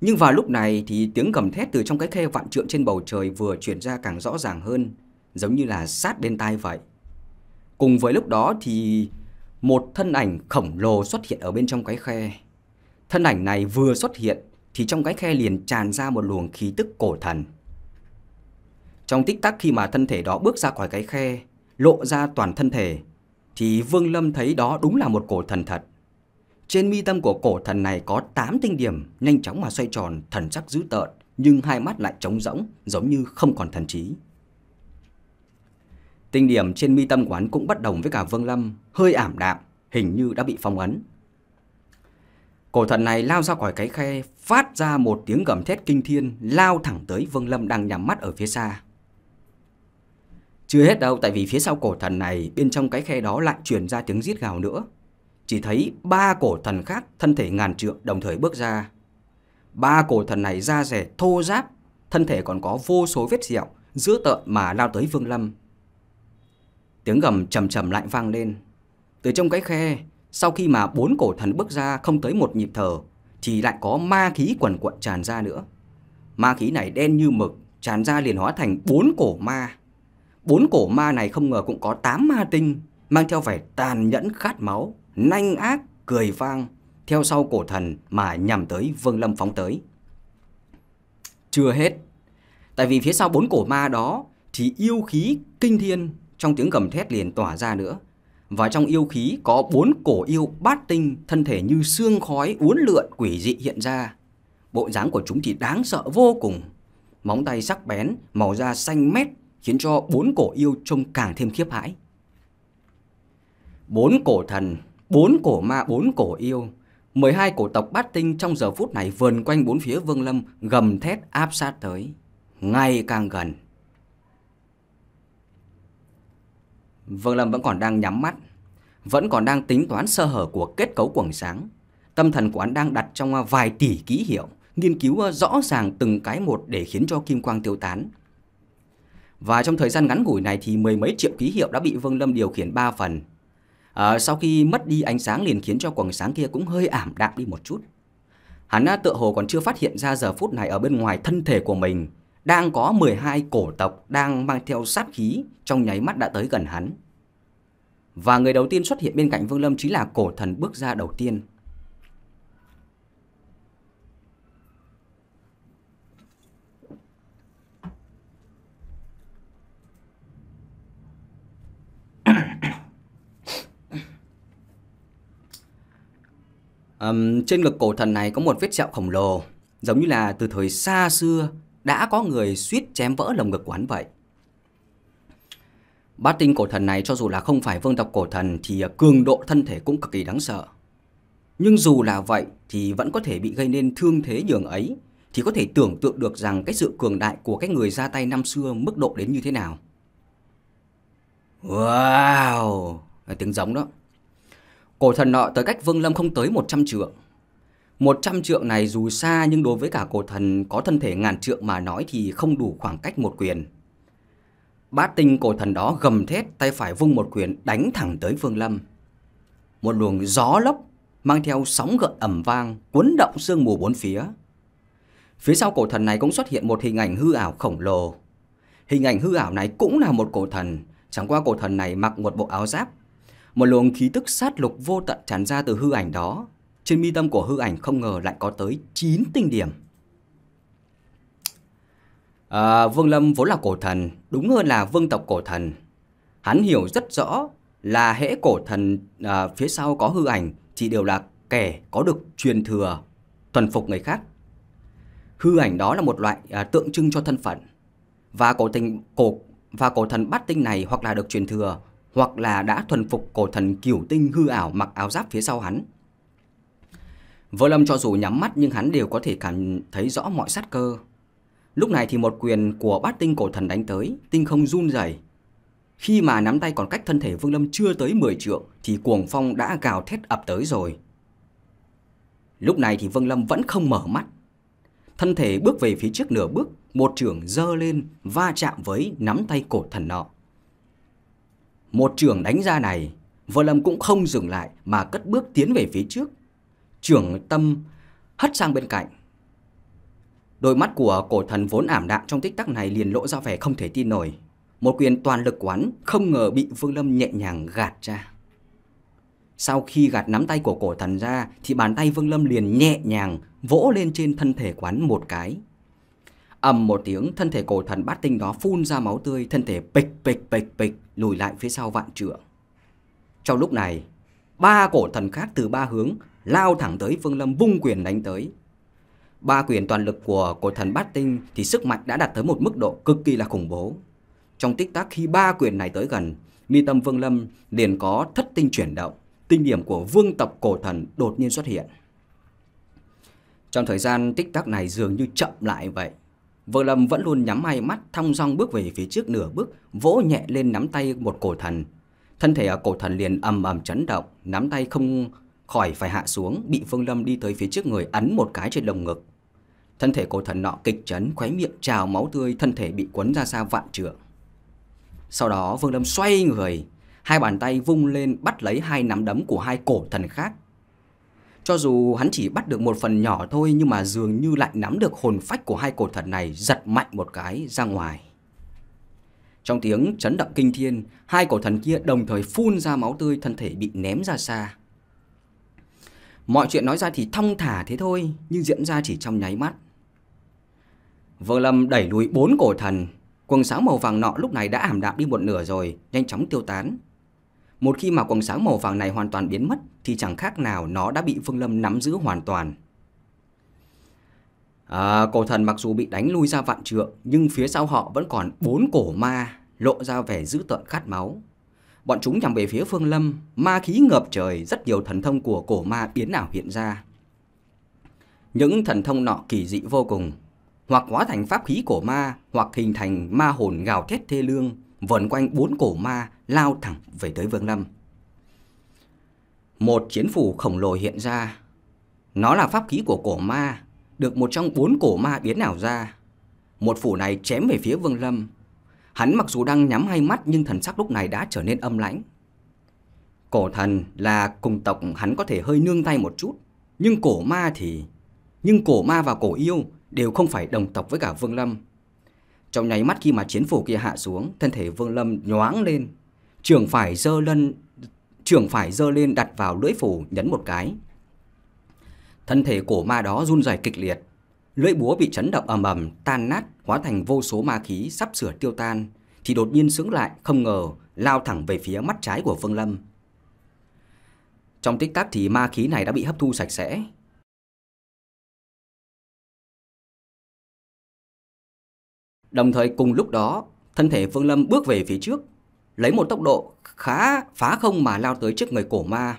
Nhưng vào lúc này thì tiếng gầm thét từ trong cái khe vạn trượng trên bầu trời vừa chuyển ra càng rõ ràng hơn, giống như là sát bên tai vậy. Cùng với lúc đó thì một thân ảnh khổng lồ xuất hiện ở bên trong cái khe. Thân ảnh này vừa xuất hiện thì trong cái khe liền tràn ra một luồng khí tức cổ thần. Trong tích tắc khi mà thân thể đó bước ra khỏi cái khe, lộ ra toàn thân thể, thì Vương Lâm thấy đó đúng là một cổ thần thật. Trên mi tâm của cổ thần này có 8 tinh điểm, nhanh chóng mà xoay tròn, thần sắc dữ tợn, nhưng hai mắt lại trống rỗng, giống như không còn thần trí. Tinh điểm trên mi tâm của hắn cũng bất đồng với cả Vương Lâm, hơi ảm đạm, hình như đã bị phong ấn. Cổ thần này lao ra khỏi cái khe, phát ra một tiếng gầm thét kinh thiên, lao thẳng tới Vương Lâm đang nhắm mắt ở phía xa. Chưa hết đâu, tại vì phía sau cổ thần này, bên trong cái khe đó lại truyền ra tiếng giết gào nữa. Chỉ thấy ba cổ thần khác, thân thể ngàn trượng đồng thời bước ra. Ba cổ thần này da rẻ thô ráp, thân thể còn có vô số vết sẹo, giữa tợn mà lao tới Vương Lâm. Tiếng gầm trầm trầm lại vang lên. Từ trong cái khe, sau khi mà bốn cổ thần bước ra không tới một nhịp thở, thì lại có ma khí quần quận tràn ra nữa. Ma khí này đen như mực, tràn ra liền hóa thành bốn cổ ma. Bốn cổ ma này không ngờ cũng có tám ma tinh, mang theo vẻ tàn nhẫn khát máu, nanh ác, cười vang, theo sau cổ thần mà nhằm tới Vương Lâm phóng tới. Chưa hết, tại vì phía sau bốn cổ ma đó thì yêu khí kinh thiên trong tiếng gầm thét liền tỏa ra nữa. Và trong yêu khí có bốn cổ yêu bát tinh, thân thể như xương khói uốn lượn quỷ dị hiện ra. Bộ dáng của chúng thì đáng sợ vô cùng. Móng tay sắc bén, màu da xanh mét, khiến cho bốn cổ yêu trông càng thêm khiếp hãi. Bốn cổ thần, bốn cổ ma, bốn cổ yêu, 12 cổ tộc bát tinh trong giờ phút này vườn quanh bốn phía Vương Lâm gầm thét áp sát tới, ngày càng gần. Vương Lâm vẫn còn đang nhắm mắt, vẫn còn đang tính toán sơ hở của kết cấu quầng sáng. Tâm thần của hắn đang đặt trong à, vài tỷ ký hiệu, nghiên cứu à, rõ ràng từng cái một để khiến cho kim quang tiêu tán. Và trong thời gian ngắn ngủi này thì mười mấy triệu ký hiệu đã bị Vương Lâm điều khiển ba phần. À, sau khi mất đi ánh sáng liền khiến cho quầng sáng kia cũng hơi ảm đạm đi một chút. Hắn à, tựa hồ còn chưa phát hiện ra giờ phút này ở bên ngoài thân thể của mình đang có 12 cổ tộc đang mang theo sát khí trong nháy mắt đã tới gần hắn. Và người đầu tiên xuất hiện bên cạnh Vương Lâm chính là cổ thần bước ra đầu tiên. Um, trên ngực cổ thần này có một vết sẹo khổng lồ, giống như là từ thời xa xưa đã có người suýt chém vỡ lồng ngực của hắn vậy. Bát tinh cổ thần này cho dù là không phải vương tộc cổ thần thì cường độ thân thể cũng cực kỳ đáng sợ. Nhưng dù là vậy thì vẫn có thể bị gây nên thương thế nhường ấy thì có thể tưởng tượng được rằng cái sự cường đại của cái người ra tay năm xưa mức độ đến như thế nào. Wow! Là tiếng giống đó. Cổ thần nọ tới cách Vương Lâm không tới 100 trượng. 100 trượng này dù xa nhưng đối với cả cổ thần có thân thể ngàn trượng mà nói thì không đủ khoảng cách một quyền. Bát tinh cổ thần đó gầm thét tay phải vung một quyền đánh thẳng tới Vương Lâm. Một luồng gió lốc mang theo sóng gợn ẩm vang cuốn động sương mù bốn phía. Phía sau cổ thần này cũng xuất hiện một hình ảnh hư ảo khổng lồ. Hình ảnh hư ảo này cũng là một cổ thần, chẳng qua cổ thần này mặc một bộ áo giáp. Một luồng khí tức sát lục vô tận tràn ra từ hư ảnh đó, trên mi tâm của hư ảnh không ngờ lại có tới 9 tinh điểm. À, Vương Lâm vốn là cổ thần, đúng hơn là vương tộc cổ thần. Hắn hiểu rất rõ là hễ cổ thần à, phía sau có hư ảnh chỉ đều là kẻ có được truyền thừa, thuần phục người khác. Hư ảnh đó là một loại à, tượng trưng cho thân phận. Và cổ tình cổ và cổ thần bắt tinh này hoặc là được truyền thừa, hoặc là đã thuần phục cổ thần kiểu tinh hư ảo mặc áo giáp phía sau hắn. Vô Lâm cho dù nhắm mắt nhưng hắn đều có thể cảm thấy rõ mọi sát cơ. Lúc này thì một quyền của bát tinh cổ thần đánh tới, tinh không run rẩy. Khi mà nắm tay còn cách thân thể Vương Lâm chưa tới 10 trượng thì cuồng phong đã gào thét ập tới rồi. Lúc này thì Vương Lâm vẫn không mở mắt. Thân thể bước về phía trước nửa bước, một trường dơ lên va chạm với nắm tay cổ thần nọ. Một trường đánh ra này, Vương Lâm cũng không dừng lại mà cất bước tiến về phía trước, trưởng tâm hất sang bên cạnh. Đôi mắt của cổ thần vốn ảm đạm trong tích tắc này liền lộ ra vẻ không thể tin nổi. Một quyền toàn lực quán không ngờ bị Vương Lâm nhẹ nhàng gạt ra. Sau khi gạt nắm tay của cổ thần ra thì bàn tay Vương Lâm liền nhẹ nhàng vỗ lên trên thân thể quán một cái. ầm một tiếng, thân thể cổ thần bát tinh đó phun ra máu tươi, thân thể bịch bịch bịch bịch lùi lại phía sau vạn trượng. Trong lúc này, ba cổ thần khác từ ba hướng lao thẳng tới Phương Lâm vung quyền đánh tới. Ba quyền toàn lực của cổ thần bát tinh thì sức mạnh đã đạt tới một mức độ cực kỳ là khủng bố. Trong tích tắc khi ba quyền này tới gần, mi tâm vương Lâm liền có thất tinh chuyển động, tinh điểm của vương tộc cổ thần đột nhiên xuất hiện. Trong thời gian tích tắc này dường như chậm lại vậy. Vương Lâm vẫn luôn nhắm hai mắt thong dong bước về phía trước nửa bước, vỗ nhẹ lên nắm tay một cổ thần. Thân thể ở cổ thần liền ầm ầm chấn động, nắm tay không khỏi phải hạ xuống, bị Phương Lâm đi tới phía trước người ấn một cái trên lồng ngực. Thân thể cổ thần nọ kịch chấn, khóe miệng trào máu tươi, thân thể bị quấn ra xa vạn trượng. Sau đó Phương Lâm xoay người, hai bàn tay vung lên bắt lấy hai nắm đấm của hai cổ thần khác. Cho dù hắn chỉ bắt được một phần nhỏ thôi nhưng mà dường như lại nắm được hồn phách của hai cổ thần này giật mạnh một cái ra ngoài. Trong tiếng chấn động kinh thiên, hai cổ thần kia đồng thời phun ra máu tươi thân thể bị ném ra xa. Mọi chuyện nói ra thì thong thả thế thôi, nhưng diễn ra chỉ trong nháy mắt. Vương Lâm đẩy lùi bốn cổ thần, quầng sáng màu vàng nọ lúc này đã ảm đạm đi một nửa rồi, nhanh chóng tiêu tán. Một khi mà quầng sáng màu vàng này hoàn toàn biến mất thì chẳng khác nào nó đã bị Vương Lâm nắm giữ hoàn toàn. À, cổ thần mặc dù bị đánh lui ra vạn trượng nhưng phía sau họ vẫn còn bốn cổ ma lộ ra vẻ dữ tợn khát máu. Bọn chúng nhằm về phía Phương Lâm, ma khí ngập trời, rất nhiều thần thông của cổ ma biến ảo hiện ra. Những thần thông nọ kỳ dị vô cùng, hoặc hóa thành pháp khí cổ ma, hoặc hình thành ma hồn gào thét thê lương, vần quanh bốn cổ ma lao thẳng về tới Vương Lâm. Một chiến phủ khổng lồ hiện ra. Nó là pháp khí của cổ ma, được một trong bốn cổ ma biến ảo ra. Một phủ này chém về phía Vương Lâm, Hắn mặc dù đang nhắm hai mắt nhưng thần sắc lúc này đã trở nên âm lãnh. Cổ thần là cùng tộc hắn có thể hơi nương tay một chút, nhưng cổ ma thì... Nhưng cổ ma và cổ yêu đều không phải đồng tộc với cả Vương Lâm. Trong nháy mắt khi mà chiến phủ kia hạ xuống, thân thể Vương Lâm nhoáng lên, trường phải dơ lên, trường phải dơ lên đặt vào lưỡi phủ nhấn một cái. Thân thể cổ ma đó run rẩy kịch liệt, Lưỡi búa bị chấn động ầm ầm, tan nát, hóa thành vô số ma khí sắp sửa tiêu tan, thì đột nhiên sướng lại, không ngờ lao thẳng về phía mắt trái của Phương Lâm. Trong tích tắc thì ma khí này đã bị hấp thu sạch sẽ. Đồng thời cùng lúc đó, thân thể Phương Lâm bước về phía trước, lấy một tốc độ khá phá không mà lao tới trước người cổ ma.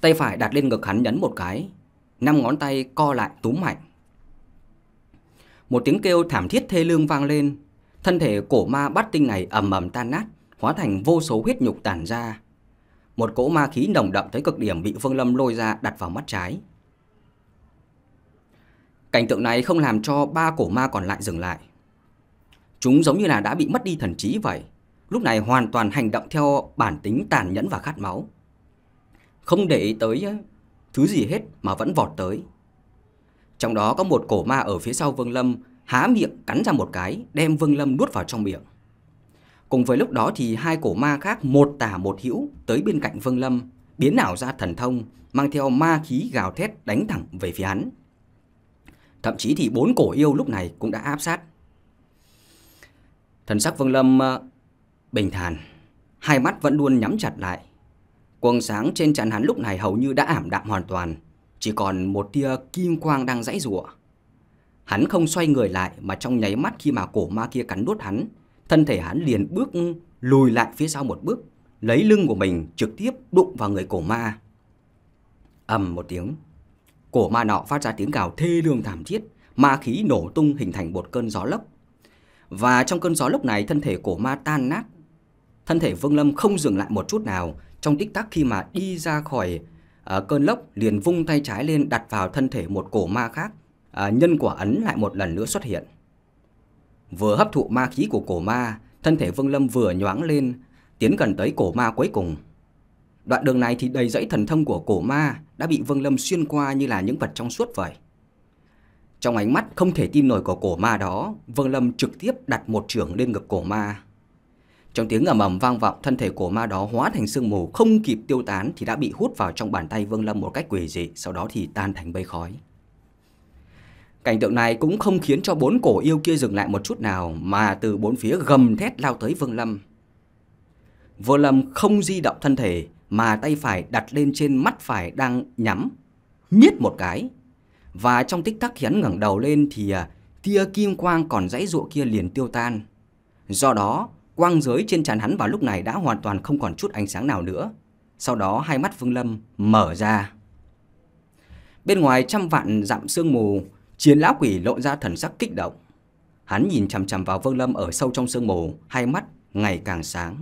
Tay phải đặt lên ngực hắn nhấn một cái, năm ngón tay co lại túm mạnh một tiếng kêu thảm thiết thê lương vang lên. Thân thể cổ ma bát tinh này ầm ầm tan nát, hóa thành vô số huyết nhục tản ra. Một cỗ ma khí nồng đậm tới cực điểm bị Vương Lâm lôi ra đặt vào mắt trái. Cảnh tượng này không làm cho ba cổ ma còn lại dừng lại. Chúng giống như là đã bị mất đi thần trí vậy, lúc này hoàn toàn hành động theo bản tính tàn nhẫn và khát máu. Không để ý tới thứ gì hết mà vẫn vọt tới. Trong đó có một cổ ma ở phía sau Vương Lâm há miệng cắn ra một cái, đem Vương Lâm nuốt vào trong miệng. Cùng với lúc đó thì hai cổ ma khác một tả một hữu tới bên cạnh Vương Lâm, biến ảo ra thần thông, mang theo ma khí gào thét đánh thẳng về phía hắn. Thậm chí thì bốn cổ yêu lúc này cũng đã áp sát. Thần sắc Vương Lâm ờ, bình thản, hai mắt vẫn luôn nhắm chặt lại. Quầng sáng trên trán hắn lúc này hầu như đã ảm đạm hoàn toàn, chỉ còn một tia kim quang đang rãy rủa. Hắn không xoay người lại mà trong nháy mắt khi mà cổ ma kia cắn đốt hắn, thân thể hắn liền bước lùi lại phía sau một bước, lấy lưng của mình trực tiếp đụng vào người cổ ma. ầm một tiếng, cổ ma nọ phát ra tiếng gào thê lương thảm thiết, ma khí nổ tung hình thành một cơn gió lốc. Và trong cơn gió lốc này thân thể cổ ma tan nát. Thân thể Vương Lâm không dừng lại một chút nào, trong tích tắc khi mà đi ra khỏi Ờ, cơn lốc liền vung tay trái lên đặt vào thân thể một cổ ma khác, à, nhân quả ấn lại một lần nữa xuất hiện. Vừa hấp thụ ma khí của cổ ma, thân thể Vương Lâm vừa nhoáng lên, tiến gần tới cổ ma cuối cùng. Đoạn đường này thì đầy dãy thần thông của cổ ma đã bị Vương Lâm xuyên qua như là những vật trong suốt vậy. Trong ánh mắt không thể tin nổi của cổ ma đó, Vương Lâm trực tiếp đặt một trưởng lên ngực cổ ma. Trong tiếng ầm ầm vang vọng, thân thể của ma đó hóa thành sương mù, không kịp tiêu tán thì đã bị hút vào trong bàn tay Vương Lâm một cách quỷ dị, sau đó thì tan thành bầy khói. Cảnh tượng này cũng không khiến cho bốn cổ yêu kia dừng lại một chút nào, mà từ bốn phía gầm thét lao tới Vương Lâm. Vương Lâm không di động thân thể, mà tay phải đặt lên trên mắt phải đang nhắm, nhiết một cái. Và trong tích tắc hắn ngẩng đầu lên thì à, tia kim quang còn dãy ruộng kia liền tiêu tan. Do đó, Quang giới trên trán hắn vào lúc này đã hoàn toàn không còn chút ánh sáng nào nữa. Sau đó hai mắt Vương Lâm mở ra. Bên ngoài trăm vạn dặm sương mù, chiến lão quỷ lộ ra thần sắc kích động. Hắn nhìn chằm chằm vào Vương Lâm ở sâu trong sương mù, hai mắt ngày càng sáng.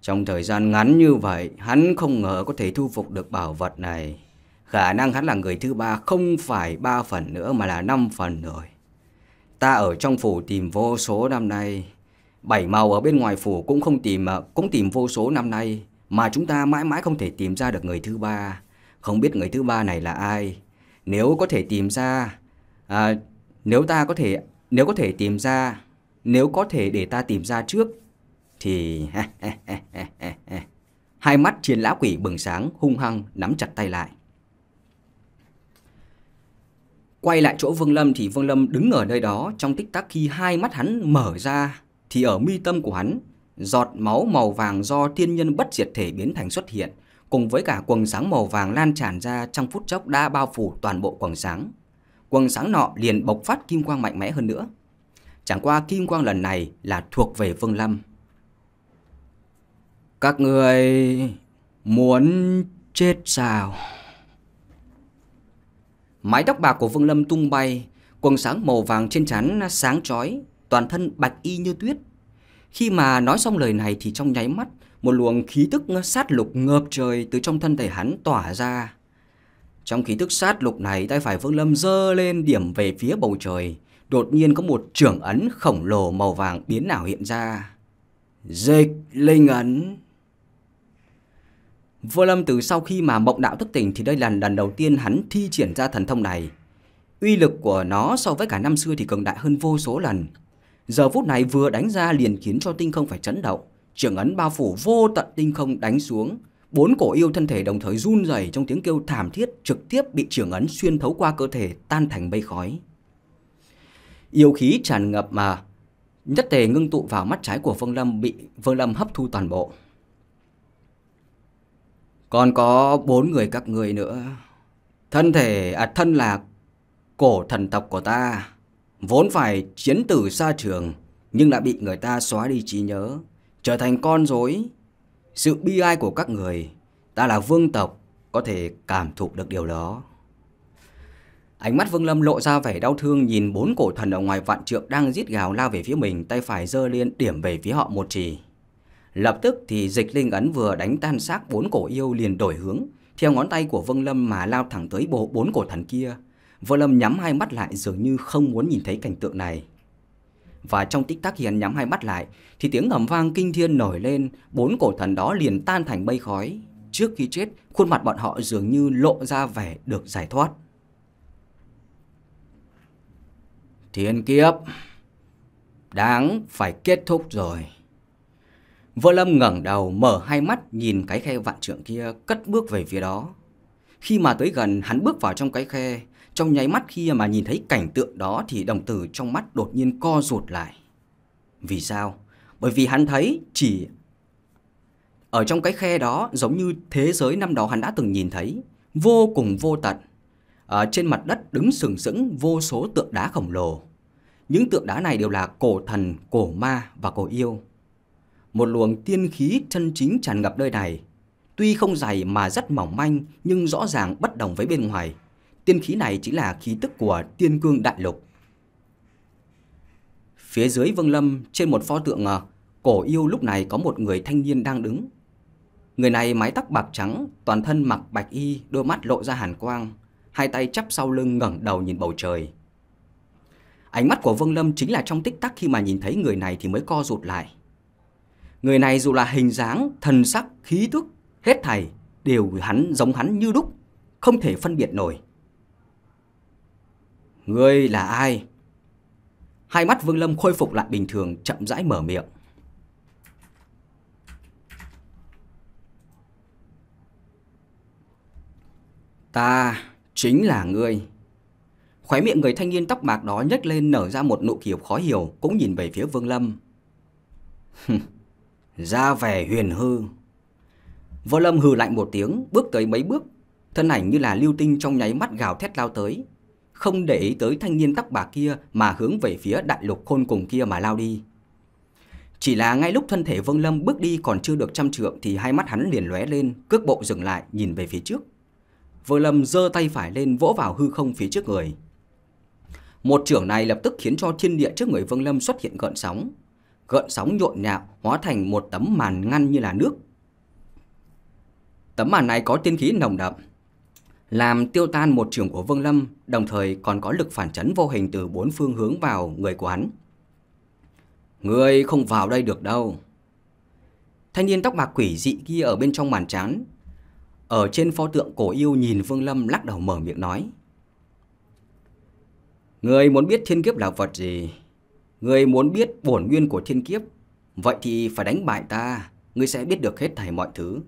Trong thời gian ngắn như vậy, hắn không ngờ có thể thu phục được bảo vật này. Khả năng hắn là người thứ ba không phải ba phần nữa mà là năm phần rồi. Ta ở trong phủ tìm vô số năm nay, bảy màu ở bên ngoài phủ cũng không tìm à, cũng tìm vô số năm nay, mà chúng ta mãi mãi không thể tìm ra được người thứ ba. Không biết người thứ ba này là ai. Nếu có thể tìm ra, à, nếu ta có thể nếu có thể tìm ra, nếu có thể để ta tìm ra trước thì hai mắt chiến lão quỷ bừng sáng hung hăng nắm chặt tay lại. Quay lại chỗ Vương Lâm thì Vương Lâm đứng ở nơi đó trong tích tắc khi hai mắt hắn mở ra thì ở mi tâm của hắn giọt máu màu vàng do thiên nhân bất diệt thể biến thành xuất hiện cùng với cả quần sáng màu vàng lan tràn ra trong phút chốc đã bao phủ toàn bộ quần sáng. quần sáng nọ liền bộc phát kim quang mạnh mẽ hơn nữa. Chẳng qua kim quang lần này là thuộc về Vương Lâm. Các người muốn chết sao? Mái tóc bạc của Vương Lâm tung bay, quần sáng màu vàng trên trán sáng chói, toàn thân bạch y như tuyết. Khi mà nói xong lời này thì trong nháy mắt, một luồng khí tức sát lục ngập trời từ trong thân thể hắn tỏa ra. Trong khí tức sát lục này, tay phải Vương Lâm dơ lên điểm về phía bầu trời, đột nhiên có một trưởng ấn khổng lồ màu vàng biến ảo hiện ra. Dịch linh ấn Vô Lâm từ sau khi mà mộng đạo thức tỉnh thì đây là lần đầu tiên hắn thi triển ra thần thông này. Uy lực của nó so với cả năm xưa thì cường đại hơn vô số lần. Giờ phút này vừa đánh ra liền khiến cho tinh không phải chấn động. Trưởng ấn bao phủ vô tận tinh không đánh xuống. Bốn cổ yêu thân thể đồng thời run rẩy trong tiếng kêu thảm thiết trực tiếp bị trưởng ấn xuyên thấu qua cơ thể tan thành mây khói. Yêu khí tràn ngập mà nhất tề ngưng tụ vào mắt trái của Vương Lâm bị Vương Lâm hấp thu toàn bộ. Còn có bốn người các ngươi nữa. Thân thể, à thân là cổ thần tộc của ta. Vốn phải chiến tử xa trường, nhưng đã bị người ta xóa đi trí nhớ, trở thành con rối. Sự bi ai của các người, ta là vương tộc, có thể cảm thụ được điều đó. Ánh mắt Vương Lâm lộ ra vẻ đau thương nhìn bốn cổ thần ở ngoài vạn trượng đang giết gào lao về phía mình, tay phải giơ lên điểm về phía họ một chỉ. Lập tức thì dịch linh ấn vừa đánh tan xác bốn cổ yêu liền đổi hướng, theo ngón tay của vương Lâm mà lao thẳng tới bộ bốn cổ thần kia. vương Lâm nhắm hai mắt lại dường như không muốn nhìn thấy cảnh tượng này. Và trong tích tắc hiền nhắm hai mắt lại thì tiếng ngầm vang kinh thiên nổi lên, bốn cổ thần đó liền tan thành mây khói. Trước khi chết, khuôn mặt bọn họ dường như lộ ra vẻ được giải thoát. Thiên kiếp, đáng phải kết thúc rồi. Vô Lâm ngẩng đầu mở hai mắt nhìn cái khe vạn trượng kia cất bước về phía đó. Khi mà tới gần hắn bước vào trong cái khe, trong nháy mắt khi mà nhìn thấy cảnh tượng đó thì đồng tử trong mắt đột nhiên co rụt lại. Vì sao? Bởi vì hắn thấy chỉ ở trong cái khe đó giống như thế giới năm đó hắn đã từng nhìn thấy, vô cùng vô tận. Ở trên mặt đất đứng sừng sững vô số tượng đá khổng lồ. Những tượng đá này đều là cổ thần, cổ ma và cổ yêu một luồng tiên khí chân chính tràn ngập nơi này. Tuy không dày mà rất mỏng manh nhưng rõ ràng bất đồng với bên ngoài. Tiên khí này chính là khí tức của tiên cương đại lục. Phía dưới Vương Lâm trên một pho tượng ờ, cổ yêu lúc này có một người thanh niên đang đứng. Người này mái tóc bạc trắng, toàn thân mặc bạch y, đôi mắt lộ ra hàn quang, hai tay chắp sau lưng ngẩng đầu nhìn bầu trời. Ánh mắt của Vương Lâm chính là trong tích tắc khi mà nhìn thấy người này thì mới co rụt lại. Người này dù là hình dáng, thần sắc, khí tức, hết thảy đều hắn giống hắn như đúc, không thể phân biệt nổi. Ngươi là ai? Hai mắt Vương Lâm khôi phục lại bình thường, chậm rãi mở miệng. Ta chính là ngươi. Khóe miệng người thanh niên tóc bạc đó nhếch lên nở ra một nụ cười khó hiểu, cũng nhìn về phía Vương Lâm ra vẻ huyền hư. Võ Lâm hừ lạnh một tiếng, bước tới mấy bước, thân ảnh như là lưu tinh trong nháy mắt gào thét lao tới, không để ý tới thanh niên tóc bạc kia mà hướng về phía đại lục khôn cùng kia mà lao đi. Chỉ là ngay lúc thân thể Vương Lâm bước đi còn chưa được trăm trượng thì hai mắt hắn liền lóe lên, cước bộ dừng lại nhìn về phía trước. Vô Lâm giơ tay phải lên vỗ vào hư không phía trước người. Một trưởng này lập tức khiến cho thiên địa trước người Vương Lâm xuất hiện gợn sóng gợn sóng nhộn nhạo hóa thành một tấm màn ngăn như là nước. Tấm màn này có tiên khí nồng đậm, làm tiêu tan một trường của Vương Lâm, đồng thời còn có lực phản chấn vô hình từ bốn phương hướng vào người của hắn. người không vào đây được đâu. Thanh niên tóc bạc quỷ dị kia ở bên trong màn trán, ở trên pho tượng cổ yêu nhìn Vương Lâm lắc đầu mở miệng nói. người muốn biết thiên kiếp là vật gì Người muốn biết bổn nguyên của thiên kiếp, vậy thì phải đánh bại ta, ngươi sẽ biết được hết thảy mọi thứ.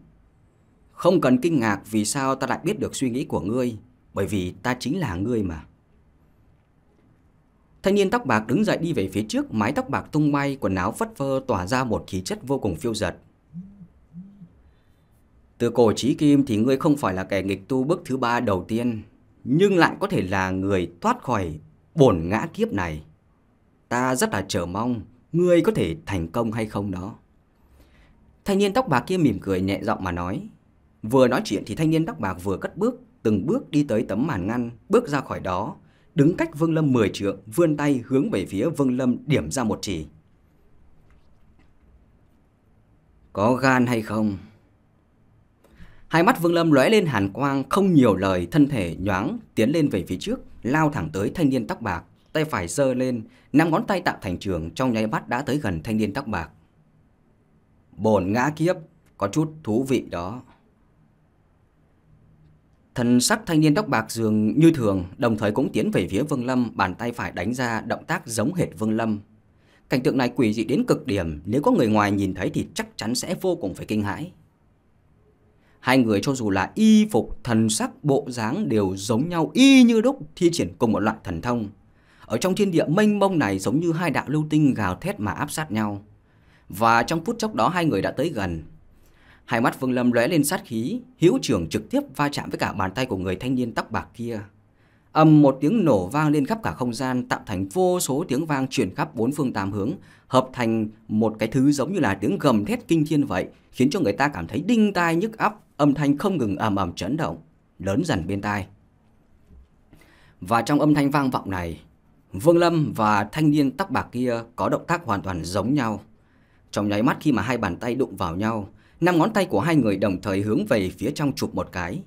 Không cần kinh ngạc vì sao ta lại biết được suy nghĩ của ngươi, bởi vì ta chính là ngươi mà. Thanh niên tóc bạc đứng dậy đi về phía trước, mái tóc bạc tung bay, quần áo phất phơ tỏa ra một khí chất vô cùng phiêu giật. Từ cổ trí kim thì ngươi không phải là kẻ nghịch tu bước thứ ba đầu tiên, nhưng lại có thể là người thoát khỏi bổn ngã kiếp này. Ta rất là chờ mong Ngươi có thể thành công hay không đó Thanh niên tóc bạc kia mỉm cười nhẹ giọng mà nói Vừa nói chuyện thì thanh niên tóc bạc vừa cất bước Từng bước đi tới tấm màn ngăn Bước ra khỏi đó Đứng cách Vương Lâm 10 trượng Vươn tay hướng về phía Vương Lâm điểm ra một chỉ Có gan hay không? Hai mắt Vương Lâm lóe lên hàn quang, không nhiều lời, thân thể nhoáng tiến lên về phía trước, lao thẳng tới thanh niên tóc bạc tay phải giơ lên, năm ngón tay tạo thành trường trong nháy mắt đã tới gần thanh niên tóc bạc. bồn ngã kiếp, có chút thú vị đó. Thần sắc thanh niên tóc bạc dường như thường, đồng thời cũng tiến về phía Vương Lâm, bàn tay phải đánh ra động tác giống hệt Vương Lâm. Cảnh tượng này quỷ dị đến cực điểm, nếu có người ngoài nhìn thấy thì chắc chắn sẽ vô cùng phải kinh hãi. Hai người cho dù là y phục, thần sắc, bộ dáng đều giống nhau y như đúc thi triển cùng một loại thần thông. Ở trong thiên địa mênh mông này giống như hai đạo lưu tinh gào thét mà áp sát nhau. Và trong phút chốc đó hai người đã tới gần. Hai mắt Vương Lâm lóe lên sát khí, hữu trưởng trực tiếp va chạm với cả bàn tay của người thanh niên tóc bạc kia. Âm một tiếng nổ vang lên khắp cả không gian tạo thành vô số tiếng vang chuyển khắp bốn phương tám hướng, hợp thành một cái thứ giống như là tiếng gầm thét kinh thiên vậy, khiến cho người ta cảm thấy đinh tai nhức óc, âm thanh không ngừng ầm ầm chấn động, lớn dần bên tai. Và trong âm thanh vang vọng này, Vương Lâm và thanh niên tóc bạc kia có động tác hoàn toàn giống nhau. Trong nháy mắt khi mà hai bàn tay đụng vào nhau, năm ngón tay của hai người đồng thời hướng về phía trong chụp một cái.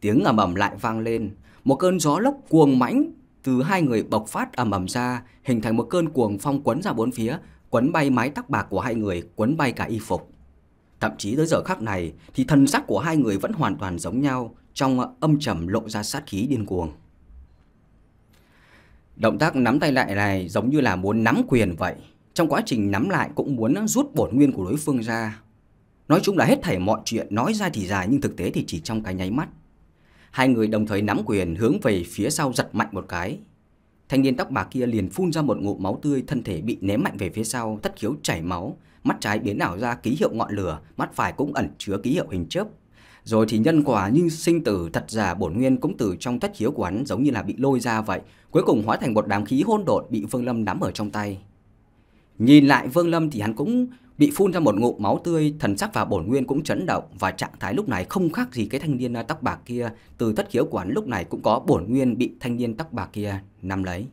Tiếng ầm ầm lại vang lên, một cơn gió lốc cuồng mãnh từ hai người bộc phát ầm ầm ra, hình thành một cơn cuồng phong quấn ra bốn phía, quấn bay mái tóc bạc của hai người, quấn bay cả y phục. Thậm chí tới giờ khắc này thì thần sắc của hai người vẫn hoàn toàn giống nhau, trong âm trầm lộ ra sát khí điên cuồng. Động tác nắm tay lại này giống như là muốn nắm quyền vậy. Trong quá trình nắm lại cũng muốn rút bổn nguyên của đối phương ra. Nói chung là hết thảy mọi chuyện nói ra thì dài nhưng thực tế thì chỉ trong cái nháy mắt. Hai người đồng thời nắm quyền hướng về phía sau giật mạnh một cái. Thanh niên tóc bạc kia liền phun ra một ngụm máu tươi, thân thể bị ném mạnh về phía sau, thất khiếu chảy máu, mắt trái biến ảo ra ký hiệu ngọn lửa, mắt phải cũng ẩn chứa ký hiệu hình chớp, rồi thì nhân quả nhưng sinh tử thật giả bổn nguyên cũng từ trong thất hiếu của hắn giống như là bị lôi ra vậy, cuối cùng hóa thành một đám khí hỗn độn bị Vương Lâm nắm ở trong tay. Nhìn lại Vương Lâm thì hắn cũng bị phun ra một ngụm máu tươi, thần sắc và bổn nguyên cũng chấn động và trạng thái lúc này không khác gì cái thanh niên à, tóc bạc kia, từ thất hiếu của hắn lúc này cũng có bổn nguyên bị thanh niên tóc bạc kia nắm lấy.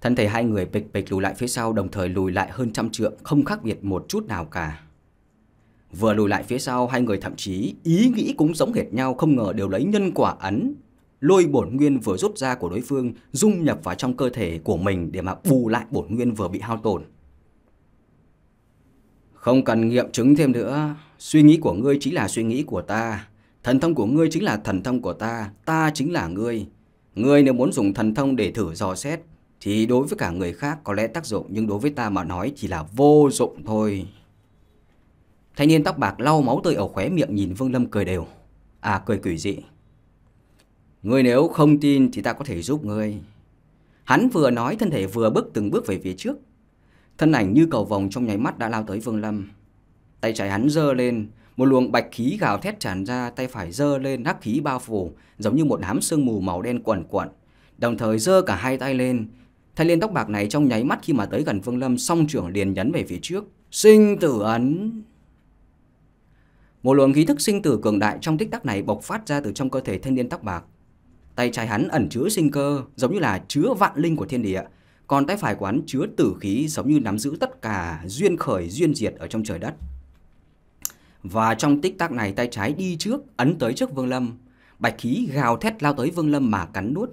Thân thể hai người bịch bịch lùi lại phía sau đồng thời lùi lại hơn trăm trượng, không khác biệt một chút nào cả. Vừa lùi lại phía sau, hai người thậm chí ý nghĩ cũng giống hệt nhau, không ngờ đều lấy nhân quả ấn. Lôi bổn nguyên vừa rút ra của đối phương, dung nhập vào trong cơ thể của mình để mà bù lại bổn nguyên vừa bị hao tổn. Không cần nghiệm chứng thêm nữa, suy nghĩ của ngươi chính là suy nghĩ của ta, thần thông của ngươi chính là thần thông của ta, ta chính là ngươi. Ngươi nếu muốn dùng thần thông để thử dò xét, thì đối với cả người khác có lẽ tác dụng nhưng đối với ta mà nói chỉ là vô dụng thôi. Thanh niên tóc bạc lau máu tươi ở khóe miệng nhìn Vương Lâm cười đều. À cười quỷ dị. Ngươi nếu không tin thì ta có thể giúp ngươi. Hắn vừa nói thân thể vừa bước từng bước về phía trước. Thân ảnh như cầu vòng trong nháy mắt đã lao tới Vương Lâm. Tay trái hắn giơ lên, một luồng bạch khí gào thét tràn ra, tay phải giơ lên hắc khí bao phủ, giống như một đám sương mù màu đen quẩn quẩn. Đồng thời giơ cả hai tay lên, Thanh niên tóc bạc này trong nháy mắt khi mà tới gần Vương Lâm song trưởng liền nhấn về phía trước. Sinh tử ấn! Một luồng khí thức sinh tử cường đại trong tích tắc này bộc phát ra từ trong cơ thể thanh niên tóc bạc. Tay trái hắn ẩn chứa sinh cơ, giống như là chứa vạn linh của thiên địa, còn tay phải của hắn chứa tử khí giống như nắm giữ tất cả duyên khởi duyên diệt ở trong trời đất. Và trong tích tắc này tay trái đi trước, ấn tới trước Vương Lâm. Bạch khí gào thét lao tới Vương Lâm mà cắn nuốt.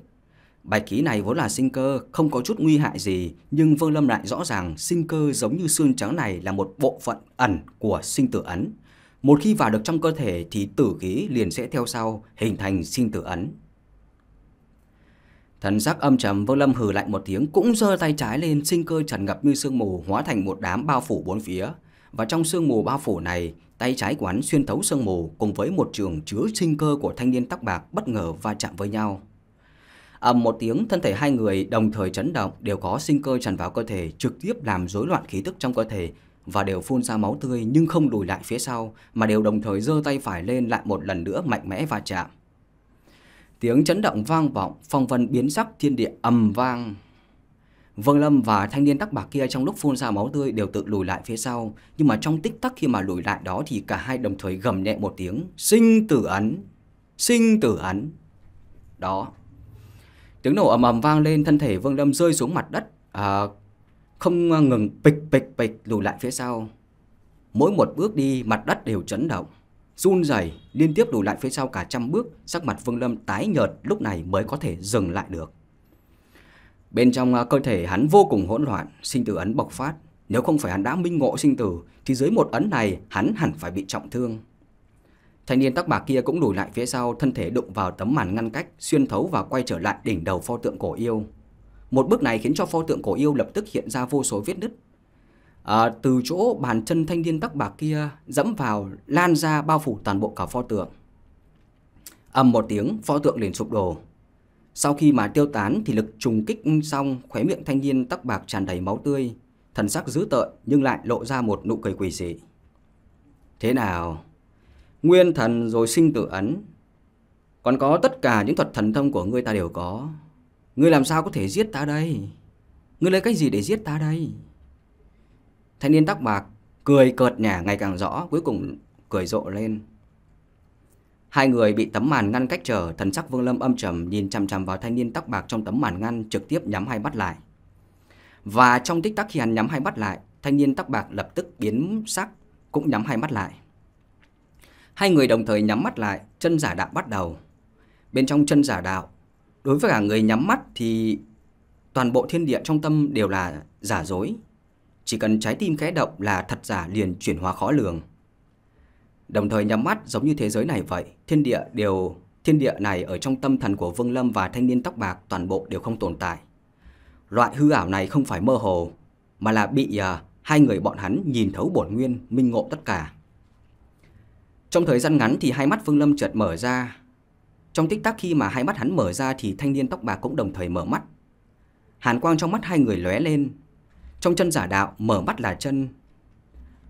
Bạch khí này vốn là sinh cơ, không có chút nguy hại gì, nhưng Vương Lâm lại rõ ràng sinh cơ giống như xương trắng này là một bộ phận ẩn của sinh tử ấn. Một khi vào được trong cơ thể thì tử khí liền sẽ theo sau, hình thành sinh tử ấn. Thần sắc âm trầm Vương Lâm hừ lạnh một tiếng cũng giơ tay trái lên sinh cơ tràn ngập như sương mù hóa thành một đám bao phủ bốn phía. Và trong sương mù bao phủ này, tay trái của hắn xuyên thấu sương mù cùng với một trường chứa sinh cơ của thanh niên tóc bạc bất ngờ va chạm với nhau. Ầm một tiếng, thân thể hai người đồng thời chấn động đều có sinh cơ tràn vào cơ thể trực tiếp làm rối loạn khí tức trong cơ thể, và đều phun ra máu tươi nhưng không lùi lại phía sau mà đều đồng thời giơ tay phải lên lại một lần nữa mạnh mẽ và chạm. Tiếng chấn động vang vọng, phong vân biến sắc thiên địa ầm vang. vương Lâm và thanh niên tắc bạc kia trong lúc phun ra máu tươi đều tự lùi lại phía sau, nhưng mà trong tích tắc khi mà lùi lại đó thì cả hai đồng thời gầm nhẹ một tiếng, sinh tử ấn, sinh tử ấn. Đó. Tiếng nổ ầm ầm vang lên, thân thể vương Lâm rơi xuống mặt đất, à, không ngừng pịch pịch pịch lùi lại phía sau. Mỗi một bước đi mặt đất đều chấn động, run rẩy liên tiếp lùi lại phía sau cả trăm bước, sắc mặt Vương Lâm tái nhợt lúc này mới có thể dừng lại được. Bên trong à, cơ thể hắn vô cùng hỗn loạn, sinh tử ấn bộc phát, nếu không phải hắn đã minh ngộ sinh tử thì dưới một ấn này hắn hẳn phải bị trọng thương. Thanh niên tóc bạc kia cũng lùi lại phía sau, thân thể đụng vào tấm màn ngăn cách, xuyên thấu và quay trở lại đỉnh đầu pho tượng cổ yêu. Một bước này khiến cho pho tượng cổ yêu lập tức hiện ra vô số vết nứt. À, từ chỗ bàn chân thanh niên tóc bạc kia dẫm vào lan ra bao phủ toàn bộ cả pho tượng. Ầm một tiếng, pho tượng liền sụp đổ. Sau khi mà tiêu tán thì lực trùng kích xong, khóe miệng thanh niên tóc bạc tràn đầy máu tươi, thần sắc dữ tợn nhưng lại lộ ra một nụ cười quỷ dị. Thế nào? Nguyên thần rồi sinh tử ấn. Còn có tất cả những thuật thần thông của ngươi ta đều có. Ngươi làm sao có thể giết ta đây? Ngươi lấy cách gì để giết ta đây? Thanh niên tóc bạc cười cợt nhả ngày càng rõ, cuối cùng cười rộ lên. Hai người bị tấm màn ngăn cách trở, thần sắc Vương Lâm âm trầm nhìn chằm chằm vào thanh niên tóc bạc trong tấm màn ngăn trực tiếp nhắm hai mắt lại. Và trong tích tắc khi hắn nhắm hai mắt lại, thanh niên tóc bạc lập tức biến sắc, cũng nhắm hai mắt lại. Hai người đồng thời nhắm mắt lại, chân giả đạo bắt đầu. Bên trong chân giả đạo, đối với cả người nhắm mắt thì toàn bộ thiên địa trong tâm đều là giả dối. Chỉ cần trái tim khẽ động là thật giả liền chuyển hóa khó lường. Đồng thời nhắm mắt giống như thế giới này vậy, thiên địa đều thiên địa này ở trong tâm thần của Vương Lâm và thanh niên tóc bạc toàn bộ đều không tồn tại. Loại hư ảo này không phải mơ hồ, mà là bị uh, hai người bọn hắn nhìn thấu bổn nguyên, minh ngộ tất cả. Trong thời gian ngắn thì hai mắt Vương Lâm chợt mở ra, trong tích tắc khi mà hai mắt hắn mở ra thì thanh niên tóc bạc cũng đồng thời mở mắt. Hàn quang trong mắt hai người lóe lên. Trong chân giả đạo, mở mắt là chân.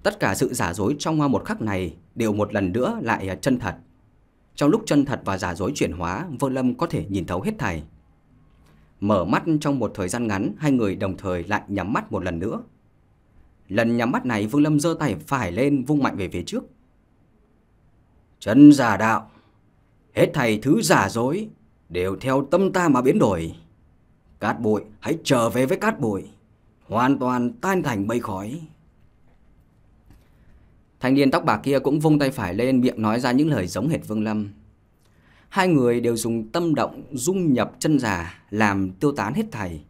Tất cả sự giả dối trong một khắc này đều một lần nữa lại chân thật. Trong lúc chân thật và giả dối chuyển hóa, Vô Lâm có thể nhìn thấu hết thảy. Mở mắt trong một thời gian ngắn, hai người đồng thời lại nhắm mắt một lần nữa. Lần nhắm mắt này Vương Lâm giơ tay phải lên vung mạnh về phía trước. Chân giả đạo. Hết thầy thứ giả dối đều theo tâm ta mà biến đổi. Cát bụi hãy trở về với cát bụi, hoàn toàn tan thành mây khói. Thanh niên tóc bạc kia cũng vung tay phải lên miệng nói ra những lời giống hệt Vương Lâm. Hai người đều dùng tâm động dung nhập chân giả làm tiêu tán hết thầy.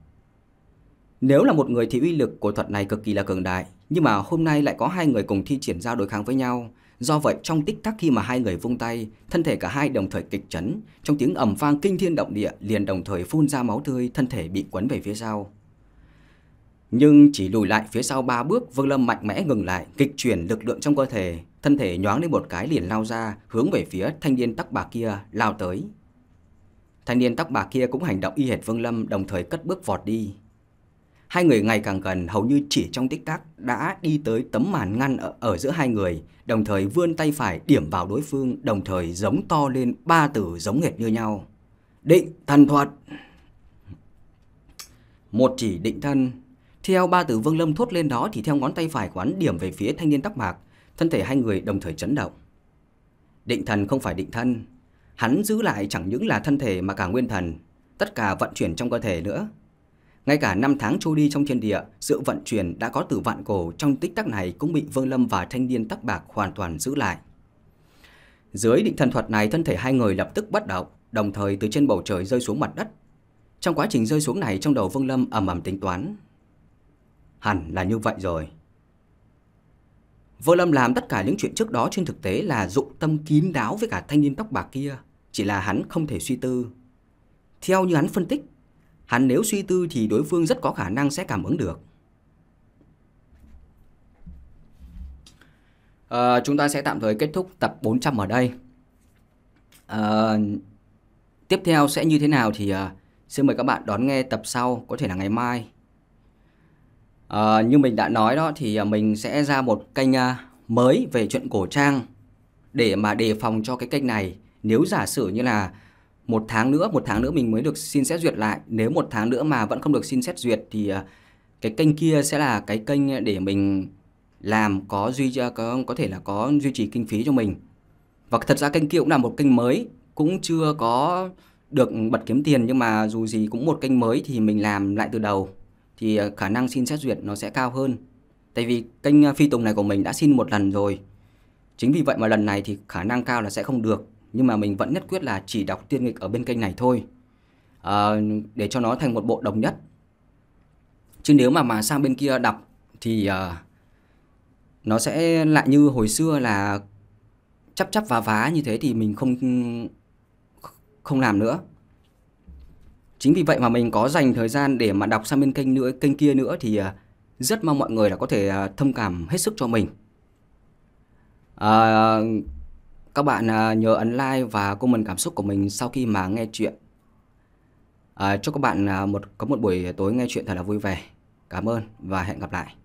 Nếu là một người thì uy lực của thuật này cực kỳ là cường đại, nhưng mà hôm nay lại có hai người cùng thi triển ra đối kháng với nhau, Do vậy trong tích tắc khi mà hai người vung tay, thân thể cả hai đồng thời kịch chấn, trong tiếng ầm vang kinh thiên động địa liền đồng thời phun ra máu tươi, thân thể bị quấn về phía sau. Nhưng chỉ lùi lại phía sau ba bước, Vương Lâm mạnh mẽ ngừng lại, kịch chuyển lực lượng trong cơ thể, thân thể nhoáng lên một cái liền lao ra, hướng về phía thanh niên tóc bạc kia lao tới. Thanh niên tóc bạc kia cũng hành động y hệt Vương Lâm, đồng thời cất bước vọt đi. Hai người ngày càng gần hầu như chỉ trong tích tắc đã đi tới tấm màn ngăn ở, ở giữa hai người, đồng thời vươn tay phải điểm vào đối phương, đồng thời giống to lên ba từ giống hệt như nhau. Định thần thuật Một chỉ định thân Theo ba từ Vương Lâm thốt lên đó thì theo ngón tay phải của hắn điểm về phía thanh niên tóc bạc, thân thể hai người đồng thời chấn động. Định thần không phải định thân, hắn giữ lại chẳng những là thân thể mà cả nguyên thần, tất cả vận chuyển trong cơ thể nữa ngay cả năm tháng trôi đi trong thiên địa, sự vận chuyển đã có từ vạn cổ trong tích tắc này cũng bị Vương Lâm và thanh niên tóc bạc hoàn toàn giữ lại. Dưới định thần thuật này, thân thể hai người lập tức bắt động, đồng thời từ trên bầu trời rơi xuống mặt đất. Trong quá trình rơi xuống này, trong đầu Vương Lâm ầm ầm tính toán. Hẳn là như vậy rồi. Vương Lâm làm tất cả những chuyện trước đó trên thực tế là dụng tâm kín đáo với cả thanh niên tóc bạc kia, chỉ là hắn không thể suy tư. Theo như hắn phân tích, Hắn nếu suy tư thì đối phương rất có khả năng sẽ cảm ứng được. À, chúng ta sẽ tạm thời kết thúc tập 400 ở đây. À, tiếp theo sẽ như thế nào thì à, xin mời các bạn đón nghe tập sau, có thể là ngày mai. À, như mình đã nói đó thì mình sẽ ra một kênh mới về chuyện cổ trang để mà đề phòng cho cái kênh này nếu giả sử như là một tháng nữa một tháng nữa mình mới được xin xét duyệt lại nếu một tháng nữa mà vẫn không được xin xét duyệt thì ờ, cái kênh kia sẽ là cái kênh để mình làm có duy ờ, có có thể là có duy trì kinh phí cho mình và thật ra kênh kia cũng là một kênh mới cũng chưa có được bật kiếm tiền nhưng mà dù gì cũng một kênh mới thì mình làm lại từ đầu thì ờ, khả năng xin xét duyệt nó sẽ cao hơn tại vì kênh phi tùng này của mình đã xin một lần rồi chính vì vậy mà lần này thì khả năng cao là sẽ không được nhưng mà mình vẫn nhất quyết là chỉ đọc tiên nghịch ở bên kênh này thôi à, để cho nó thành một bộ đồng nhất chứ nếu mà mà sang bên kia đọc thì à, nó sẽ lại như hồi xưa là chắp chắp và vá như thế thì mình không không làm nữa chính vì vậy mà mình có dành thời gian để mà đọc sang bên kênh nữa kênh kia nữa thì ờ, rất mong mọi người là có thể thông cảm hết sức cho mình à, các bạn à, nhớ ấn like và comment cảm xúc của mình sau khi mà nghe chuyện. À, chúc các bạn à, một có một buổi tối nghe chuyện thật là vui vẻ. Cảm ơn và hẹn gặp lại.